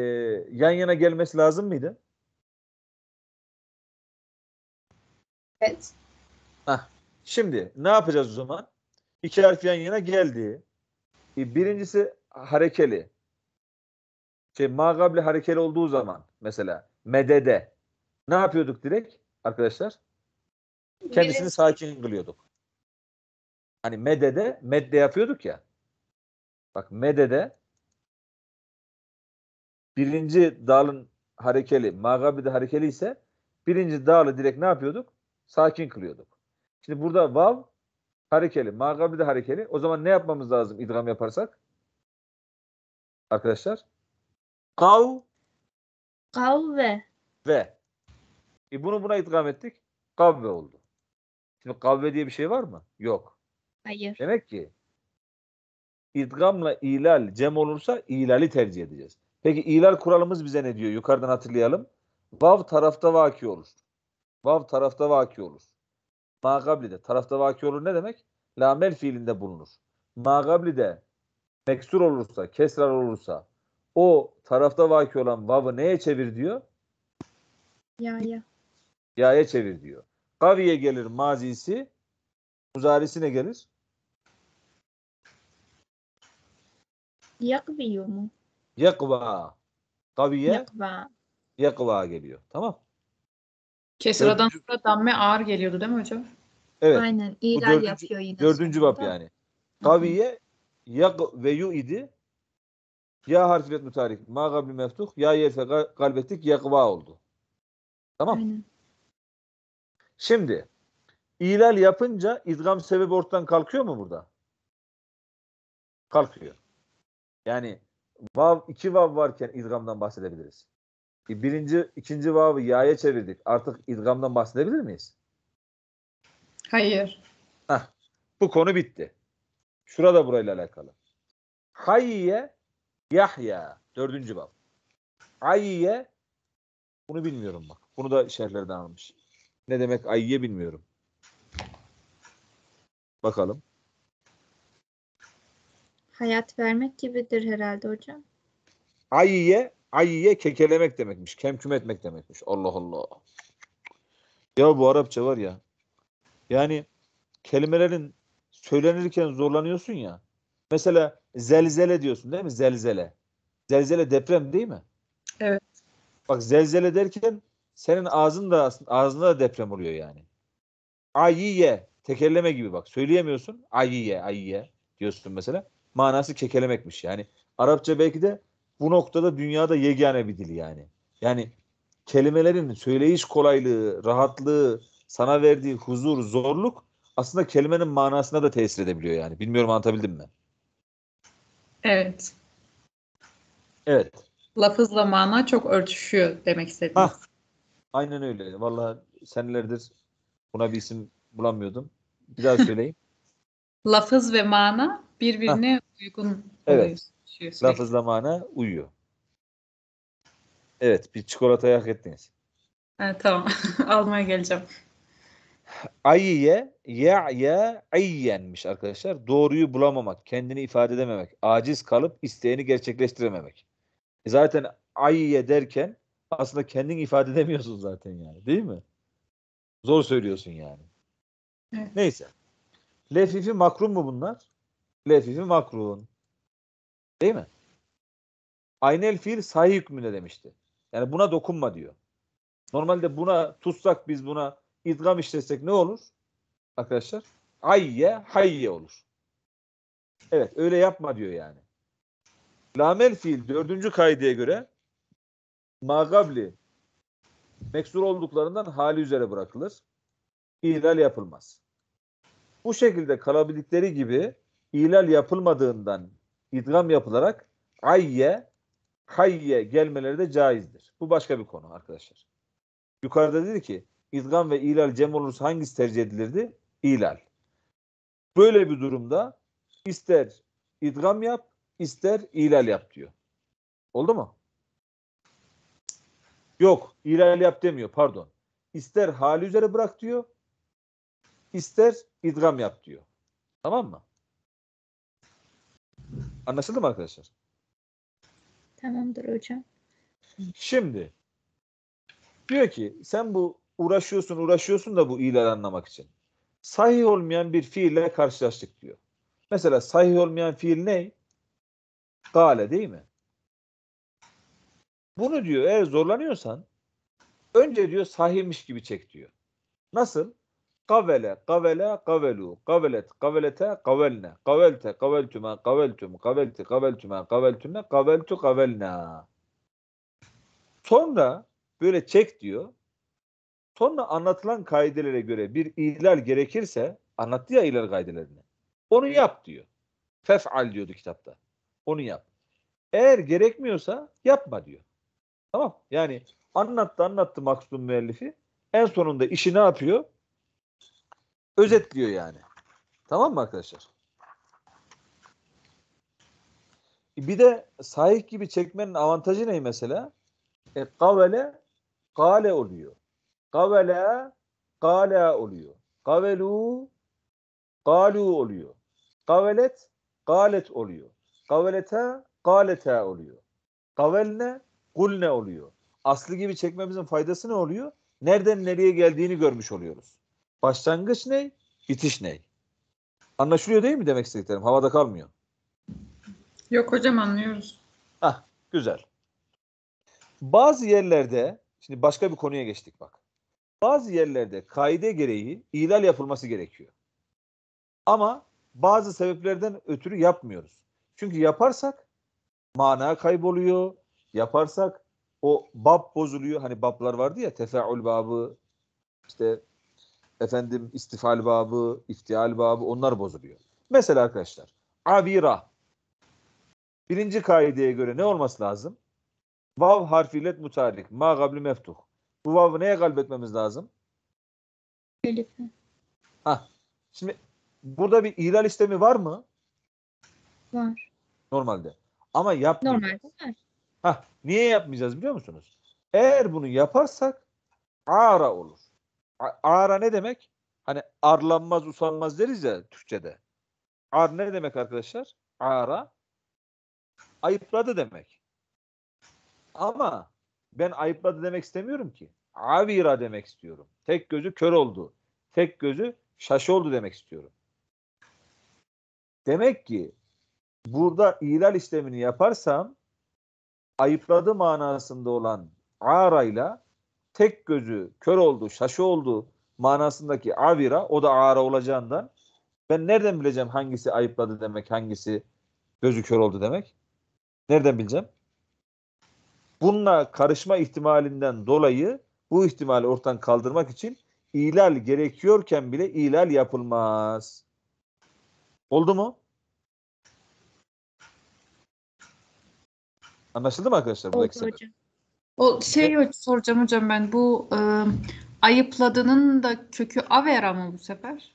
yan yana gelmesi lazım mıydı? Evet. Heh. Şimdi ne yapacağız o zaman? İki harf yan yana geldi. E, birincisi harekeli. Şey, magabli harekeli olduğu zaman mesela medede ne yapıyorduk direkt arkadaşlar? Kendisini Bilir. sakin kılıyorduk. Hani medede medde yapıyorduk ya. Bak Mede'de birinci dalın harekeli, Magabi'de harekeli ise birinci dalı direkt ne yapıyorduk? Sakin kılıyorduk. Şimdi burada vav harekeli, Magabi'de harekeli. O zaman ne yapmamız lazım idgam yaparsak? Arkadaşlar. Kav. Kav ve. Ve. E bunu buna idgam ettik. ve oldu. Şimdi kavve diye bir şey var mı? Yok. Hayır. Demek ki idgamla ilal cem olursa ilali tercih edeceğiz. Peki ilal kuralımız bize ne diyor? Yukarıdan hatırlayalım. Vav tarafta vaki olur. Vav tarafta vaki olur. de tarafta vaki olur ne demek? Lamel fiilinde bulunur. de meksur olursa, kesrar olursa o tarafta vaki olan vav'ı neye çevir diyor? Ya'ya. Ya'ya çevir diyor. Kaviye gelir mazisi, muzarisine gelir? Yakbi mu? Yakva. Kaviye. Yakva. Yakva geliyor. Tamam. Kesradan dördüncü... sonra damme ağır geliyordu değil mi hocam? Evet. Aynen. İlal yapıyor yine. Dördüncü bab yani. Kaviye yak ve yu idi. Ya harfiyet mutarif. Ma gabli meftuh. Ya yerfe kalbettik yakva oldu. Tamam. Aynen. Şimdi ilal yapınca idgam sebebi ortadan kalkıyor mu burada? Kalkıyor. Yani vav iki vav varken idgamdan bahsedebiliriz. E, birinci, ikinci vav'ı ya'ya çevirdik. Artık idgamdan bahsedebilir miyiz? Hayır. Heh, bu konu bitti. Şurada burayla alakalı. Hayye Yahya. Dördüncü vav. Ayye bunu bilmiyorum bak. Bunu da şerhlerden almış. Ne demek ayye bilmiyorum. Bakalım. Hayat vermek gibidir herhalde hocam. Ayıye, ayıye kekelemek demekmiş. Kemküm etmek demekmiş. Allah Allah. Ya bu Arapça var ya. Yani kelimelerin söylenirken zorlanıyorsun ya. Mesela zelzele diyorsun değil mi? Zelzele. Zelzele deprem değil mi? Evet. Bak zelzele derken senin ağzın da ağzında da deprem oluyor yani. Ayiye tekerleme gibi bak söyleyemiyorsun. Ayiye ayiye diyorsun mesela manası kekelemekmiş. Yani Arapça belki de bu noktada dünyada yegane bir dil yani. Yani kelimelerin söyleyiş kolaylığı, rahatlığı, sana verdiği huzur, zorluk aslında kelimenin manasına da tesir edebiliyor yani. Bilmiyorum anlatabildim mi? Evet. Evet. Lafızla mana çok örtüşüyor demek istedim Hah. Aynen öyle. Valla senelerdir buna bir isim bulamıyordum. Bir daha *laughs* söyleyeyim. Lafız ve mana birbirine Hah. uygun evet. Şey, Lafız zamana uyuyor. Evet bir çikolatayı hak ettiniz. Ha, tamam *laughs* almaya geleceğim. Ayye ya ya ayyenmiş arkadaşlar. Doğruyu bulamamak, kendini ifade edememek, aciz kalıp isteğini gerçekleştirememek. E zaten ayye derken aslında kendini ifade edemiyorsun zaten yani değil mi? Zor söylüyorsun yani. Evet. Neyse. Lefifi makrum mu bunlar? fiil makruhun. Değil mi? Aynel fiil sayı hükmünde demişti. Yani buna dokunma diyor. Normalde buna tutsak biz buna idgam işletsek ne olur? Arkadaşlar ayye hayye olur. Evet öyle yapma diyor yani. Lamel fiil dördüncü kaideye göre magabli meksur olduklarından hali üzere bırakılır. İhlal yapılmaz. Bu şekilde kalabildikleri gibi ilal yapılmadığından idgam yapılarak ayye hayye gelmeleri de caizdir. Bu başka bir konu arkadaşlar. Yukarıda dedi ki idgam ve ilal cem olursa hangisi tercih edilirdi? İlal. Böyle bir durumda ister idgam yap ister ilal yap diyor. Oldu mu? Yok ilal yap demiyor pardon. İster hali üzere bırak diyor ister idgam yap diyor. Tamam mı? Anlaşıldı mı arkadaşlar? Tamamdır hocam. Şimdi diyor ki sen bu uğraşıyorsun uğraşıyorsun da bu iyiler anlamak için. Sahih olmayan bir fiille karşılaştık diyor. Mesela sahih olmayan fiil ne? Gale değil mi? Bunu diyor eğer zorlanıyorsan önce diyor sahihmiş gibi çek diyor. Nasıl? Kavele, kavele, kavelu, kavelet, kavelete, kavelne, kavelte, kaveltüme, kaveltüm, kavelti, kaveltüme, kaveltünne, kaveltu, kavelna. Sonra böyle çek diyor. Sonra anlatılan kaidelere göre bir ilal gerekirse anlattı ya ilal kaidelerini. Onu yap diyor. Fef'al diyordu kitapta. Onu yap. Eğer gerekmiyorsa yapma diyor. Tamam. Yani anlattı anlattı maksum müellifi. En sonunda işi ne yapıyor? özetliyor yani. Tamam mı arkadaşlar? Bir de sahih gibi çekmenin avantajı ne mesela? E, kavele kale oluyor. Kavele kale oluyor. Kavelu kalu oluyor. Kavelet kalet oluyor. Kavelete kalete oluyor. Kavelne kulne oluyor. Aslı gibi çekmemizin faydası ne oluyor? Nereden nereye geldiğini görmüş oluyoruz. Başlangıç ne? Bitiş ne? Anlaşılıyor değil mi demek istediklerim? Havada kalmıyor. Yok hocam anlıyoruz. Ah güzel. Bazı yerlerde şimdi başka bir konuya geçtik bak. Bazı yerlerde kaide gereği ihlal yapılması gerekiyor. Ama bazı sebeplerden ötürü yapmıyoruz. Çünkü yaparsak mana kayboluyor. Yaparsak o bab bozuluyor. Hani bablar vardı ya tefeül babı işte efendim istifal babı, iftial babı onlar bozuluyor. Mesela arkadaşlar avira birinci kaideye göre ne olması lazım? Vav harfiyle mutarik. Ma gabli meftuh. Bu vav'ı neye galbetmemiz lazım? Elife. Ha. Şimdi burada bir ihlal işlemi var mı? Var. Normalde. Ama yapmıyoruz. Normalde var. Ha, niye yapmayacağız biliyor musunuz? Eğer bunu yaparsak ara olur ara ne demek? Hani arlanmaz usanmaz deriz ya Türkçe'de. Ar ne demek arkadaşlar? Ara ayıpladı demek. Ama ben ayıpladı demek istemiyorum ki. Avira demek istiyorum. Tek gözü kör oldu. Tek gözü şaşı oldu demek istiyorum. Demek ki burada ilal işlemini yaparsam ayıpladı manasında olan arayla tek gözü kör oldu, şaşı oldu manasındaki avira o da ağara olacağından ben nereden bileceğim hangisi ayıpladı demek, hangisi gözü kör oldu demek? Nereden bileceğim? Bununla karışma ihtimalinden dolayı bu ihtimali ortadan kaldırmak için ilal gerekiyorken bile ilal yapılmaz. Oldu mu? Anlaşıldı mı arkadaşlar? Oldu hocam. O şey soracağım hocam ben bu e, ayıpladığının da kökü avera ama bu sefer?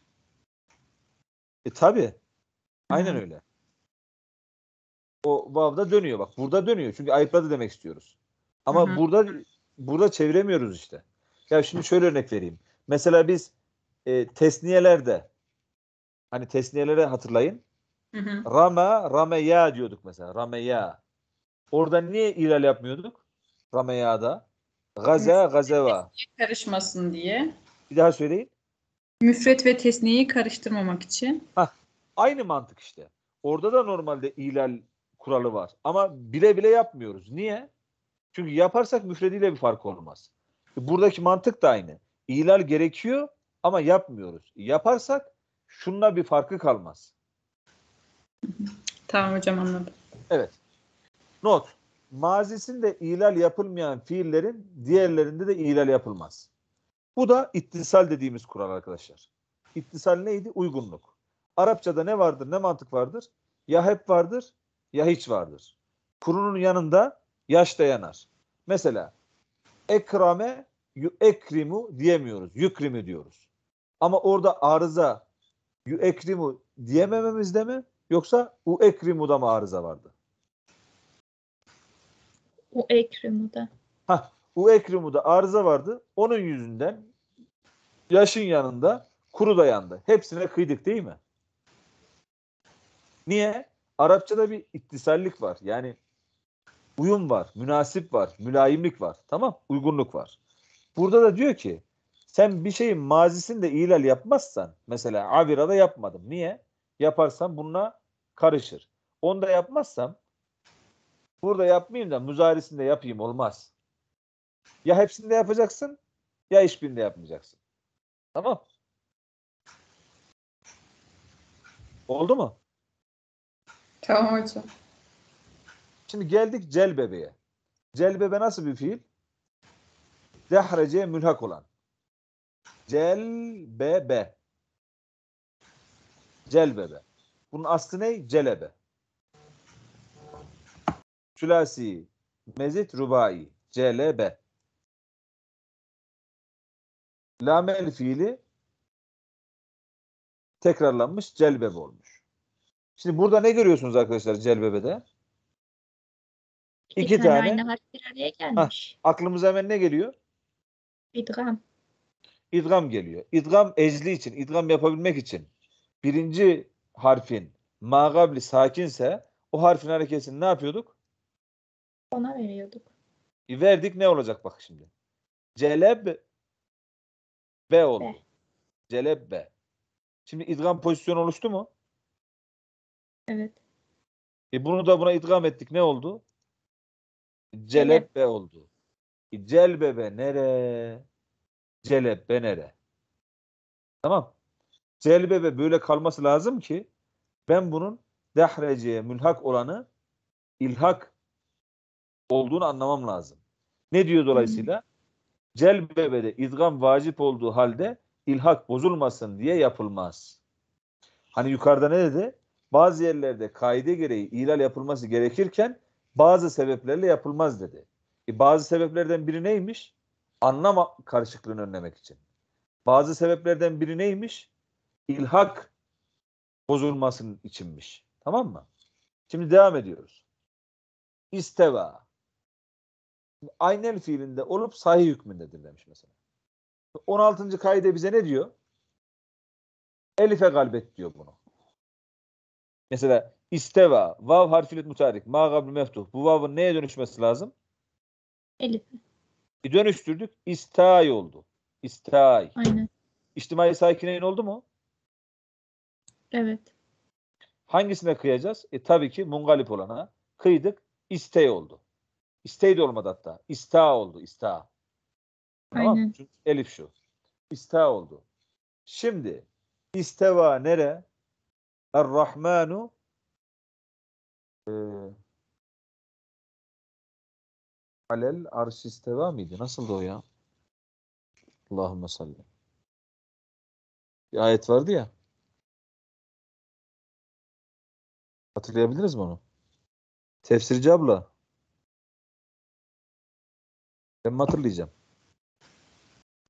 E tabi. Aynen Hı. öyle. O vav'da dönüyor bak. Burada dönüyor. Çünkü ayıpladı demek istiyoruz. Ama hı burada burada çeviremiyoruz işte. Ya şimdi şöyle örnek vereyim. Mesela biz e, tesniyelerde hani tesniyelere hatırlayın. Hı-hı. Rama, rameya diyorduk mesela. Rameya. Orada niye ilal yapmıyorduk? Rameya'da. Gaza, gazeva. Karışmasın diye. Bir daha söyleyin. Müfret ve tesniyi karıştırmamak için. Hah, aynı mantık işte. Orada da normalde ilal kuralı var. Ama bile bile yapmıyoruz. Niye? Çünkü yaparsak müfrediyle bir fark olmaz. Buradaki mantık da aynı. İlal gerekiyor ama yapmıyoruz. Yaparsak şunla bir farkı kalmaz. Tamam hocam anladım. Evet. Not mazisinde ilal yapılmayan fiillerin diğerlerinde de ilal yapılmaz. Bu da ittisal dediğimiz kural arkadaşlar. İttisal neydi? Uygunluk. Arapçada ne vardır, ne mantık vardır? Ya hep vardır, ya hiç vardır. Kurunun yanında yaş da yanar. Mesela ekrame ekrimu diyemiyoruz. Yükrimi diyoruz. Ama orada arıza ekrimu diyemememizde mi? Yoksa u ekrimu da mı arıza vardı? O Ekrem'de. Ha, o Ekrem'de arıza vardı. Onun yüzünden yaşın yanında kuru da yandı. Hepsine kıydık değil mi? Niye? Arapçada bir ittisallik var. Yani uyum var, münasip var, mülayimlik var. Tamam? Uygunluk var. Burada da diyor ki sen bir şeyin mazisini de ilal yapmazsan mesela Avira'da yapmadım. Niye? Yaparsan bununla karışır. Onu da yapmazsam Burada yapmayayım da müzarisinde yapayım olmaz. Ya hepsinde yapacaksın ya hiçbirinde yapmayacaksın. Tamam. Oldu mu? Tamam hocam. Şimdi geldik celbebeye. Celbebe nasıl bir fiil? Dehrece mülhak olan. Celbebe. Celbebe. Bunun aslı ne? Celebe. Sülasi, Mezit Rubai, CLB. Lamel fiili tekrarlanmış celbebe olmuş. Şimdi burada ne görüyorsunuz arkadaşlar celbebede? İki, İki tane, tane aynı harf bir araya gelmiş. Ha, aklımıza hemen ne geliyor? İdgam. İdgam geliyor. İdgam ezli için, idgam yapabilmek için birinci harfin magabli sakinse o harfin hareketini ne yapıyorduk? Ona veriyorduk. verdik ne olacak bak şimdi. Celeb B oldu. B. Celeb B. Şimdi idgam pozisyonu oluştu mu? Evet. E bunu da buna idgam ettik. Ne oldu? Celebbe oldu. E celbebe nere? Celebbe nere? Tamam. Celbe Celbebe böyle kalması lazım ki ben bunun dehreciye mülhak olanı ilhak olduğunu anlamam lazım. Ne diyor dolayısıyla? Celbebede idgam vacip olduğu halde ilhak bozulmasın diye yapılmaz. Hani yukarıda ne dedi? Bazı yerlerde kaide gereği ilal yapılması gerekirken bazı sebeplerle yapılmaz dedi. E bazı sebeplerden biri neymiş? Anlam karışıklığını önlemek için. Bazı sebeplerden biri neymiş? İlhak bozulmasının içinmiş. Tamam mı? Şimdi devam ediyoruz. İsteva aynel fiilinde olup sahih hükmündedir demiş mesela. 16. kaide bize ne diyor? Elife galbet diyor bunu. Mesela isteva, vav harfilet mutarik, ma gabl meftuh. Bu vavın neye dönüşmesi lazım? Elif. E dönüştürdük, istay oldu. İstay. Aynen. İçtimai sakineyn oldu mu? Evet. Hangisine kıyacağız? E tabii ki mungalip olana. Kıydık, istey oldu. İsteydi olmadı hatta. İsta oldu. İsta. Tamam Aynen. elif şu. İsta oldu. Şimdi isteva nere? Er-Rahmanu e, alel arş isteva mıydı? Nasıldı o ya? Allahümme salli. Bir ayet vardı ya. Hatırlayabiliriz mi onu? Tefsirci abla. Ben mi hatırlayacağım?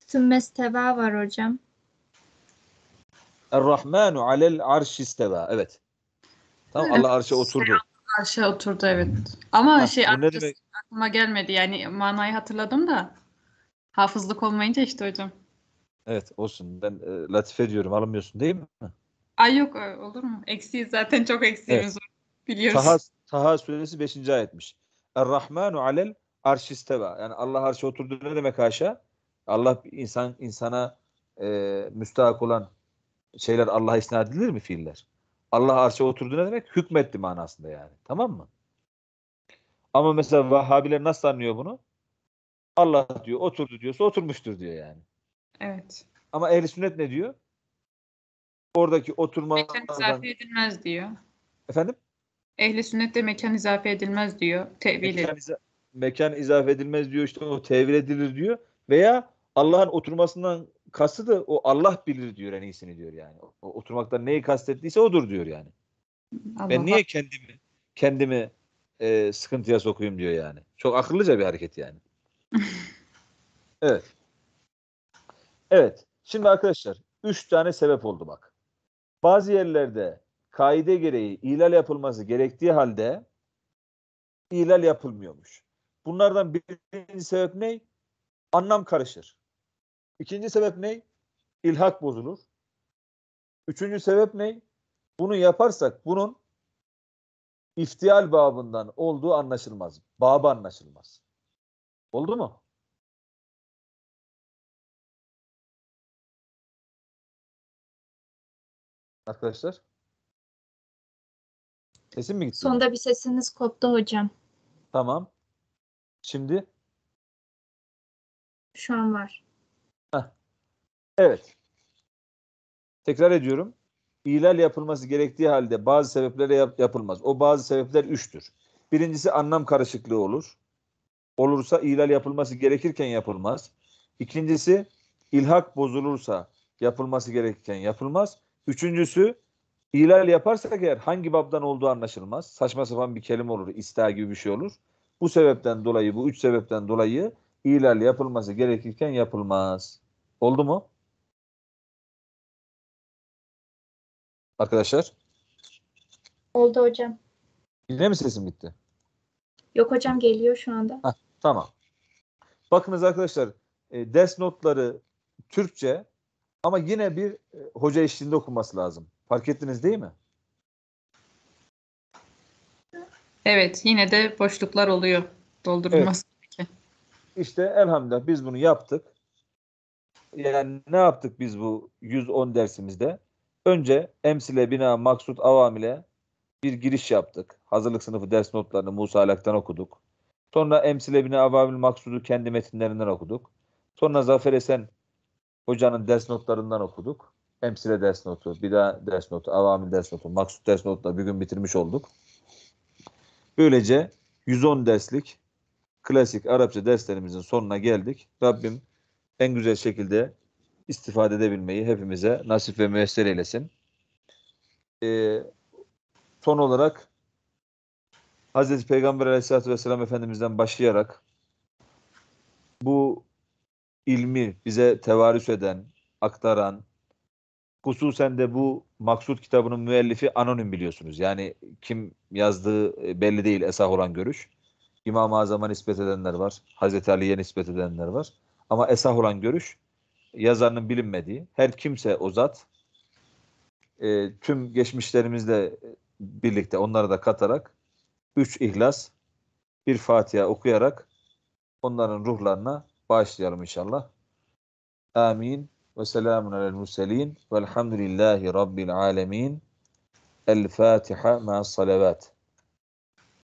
Sümme steva var hocam. Er-Rahmanu alel arşi steva. Evet. Tamam Allah arşa oturdu. Arşa oturdu evet. Ama Ha, şey bu aklıma gelmedi. Yani manayı hatırladım da. Hafızlık olmayınca işte hocam. Evet olsun. Ben e, latife diyorum alamıyorsun değil mi? Ay yok e, olur mu? Eksiyiz zaten çok eksiğimiz var. Biliyoruz. Taha, Taha suresi 5. ayetmiş. Er-Rahmanu alel arşiste var. Yani Allah arşa oturdu ne demek haşa? Allah insan insana e, müstahak olan şeyler Allah'a isnat edilir mi fiiller? Allah arşa oturdu ne demek? Hükmetti manasında yani. Tamam mı? Ama mesela Vahhabiler nasıl anlıyor bunu? Allah diyor oturdu diyorsa oturmuştur diyor yani. Evet. Ama ehli sünnet ne diyor? Oradaki oturma mekan izafe edilmez diyor. Efendim? Ehli sünnette mekan izafe edilmez diyor. Tevil mekan, mekan izafe edilmez diyor işte o tevil edilir diyor veya Allah'ın oturmasından kastı da o Allah bilir diyor en iyisini diyor yani. O, oturmaktan neyi kastettiyse odur diyor yani. Allah ben niye kendimi kendimi e, sıkıntıya sokuyum diyor yani. Çok akıllıca bir hareket yani. *laughs* evet. Evet. Şimdi arkadaşlar üç tane sebep oldu bak. Bazı yerlerde kaide gereği ilal yapılması gerektiği halde ilal yapılmıyormuş. Bunlardan birinci sebep ne? Anlam karışır. İkinci sebep ne? İlhak bozulur. Üçüncü sebep ne? Bunu yaparsak bunun iftial babından olduğu anlaşılmaz. Babı anlaşılmaz. Oldu mu? Arkadaşlar. Sesim mi gitti? Sonda bir sesiniz koptu hocam. Tamam. Şimdi? Şu an var. Heh. Evet. Tekrar ediyorum. İhlal yapılması gerektiği halde bazı sebeplere yap yapılmaz. O bazı sebepler üçtür. Birincisi anlam karışıklığı olur. Olursa ihlal yapılması gerekirken yapılmaz. İkincisi ilhak bozulursa yapılması gerekirken yapılmaz. Üçüncüsü ihlal yaparsak eğer hangi babdan olduğu anlaşılmaz. Saçma sapan bir kelime olur, istihar gibi bir şey olur. Bu sebepten dolayı, bu üç sebepten dolayı ilal yapılması gerekirken yapılmaz. Oldu mu? Arkadaşlar? Oldu hocam. Yine mi sesim gitti? Yok hocam geliyor şu anda. Heh, tamam. Bakınız arkadaşlar e, ders notları Türkçe ama yine bir e, hoca eşliğinde okunması lazım. Fark ettiniz değil mi? Evet yine de boşluklar oluyor doldurulması. Evet. İşte elhamdülillah biz bunu yaptık. Yani ne yaptık biz bu 110 dersimizde? Önce emsile bina maksut avam ile bir giriş yaptık. Hazırlık sınıfı ders notlarını Musa Alak'tan okuduk. Sonra emsile bina avamil maksudu kendi metinlerinden okuduk. Sonra Zafer Esen hocanın ders notlarından okuduk. Emsile ders notu, bir daha ders notu, avamil ders notu, maksut ders notla bir gün bitirmiş olduk. Böylece 110 derslik klasik Arapça derslerimizin sonuna geldik. Rabbim en güzel şekilde istifade edebilmeyi hepimize nasip ve müyesser eylesin. Ee, son olarak Hz. Peygamber aleyhissalatü vesselam Efendimiz'den başlayarak bu ilmi bize tevarüs eden, aktaran, Hususen de bu maksud kitabının müellifi anonim biliyorsunuz. Yani kim yazdığı e, belli değil esah olan görüş. İmam-ı Azam'a nispet edenler var. Hazreti Ali'ye nispet edenler var. Ama esah olan görüş yazarının bilinmediği, her kimse o zat e, tüm geçmişlerimizle birlikte onları da katarak üç ihlas, bir Fatiha okuyarak onların ruhlarına bağışlayalım inşallah. Amin. وسلام على المرسلين والحمد لله رب العالمين الفاتحة مع الصلوات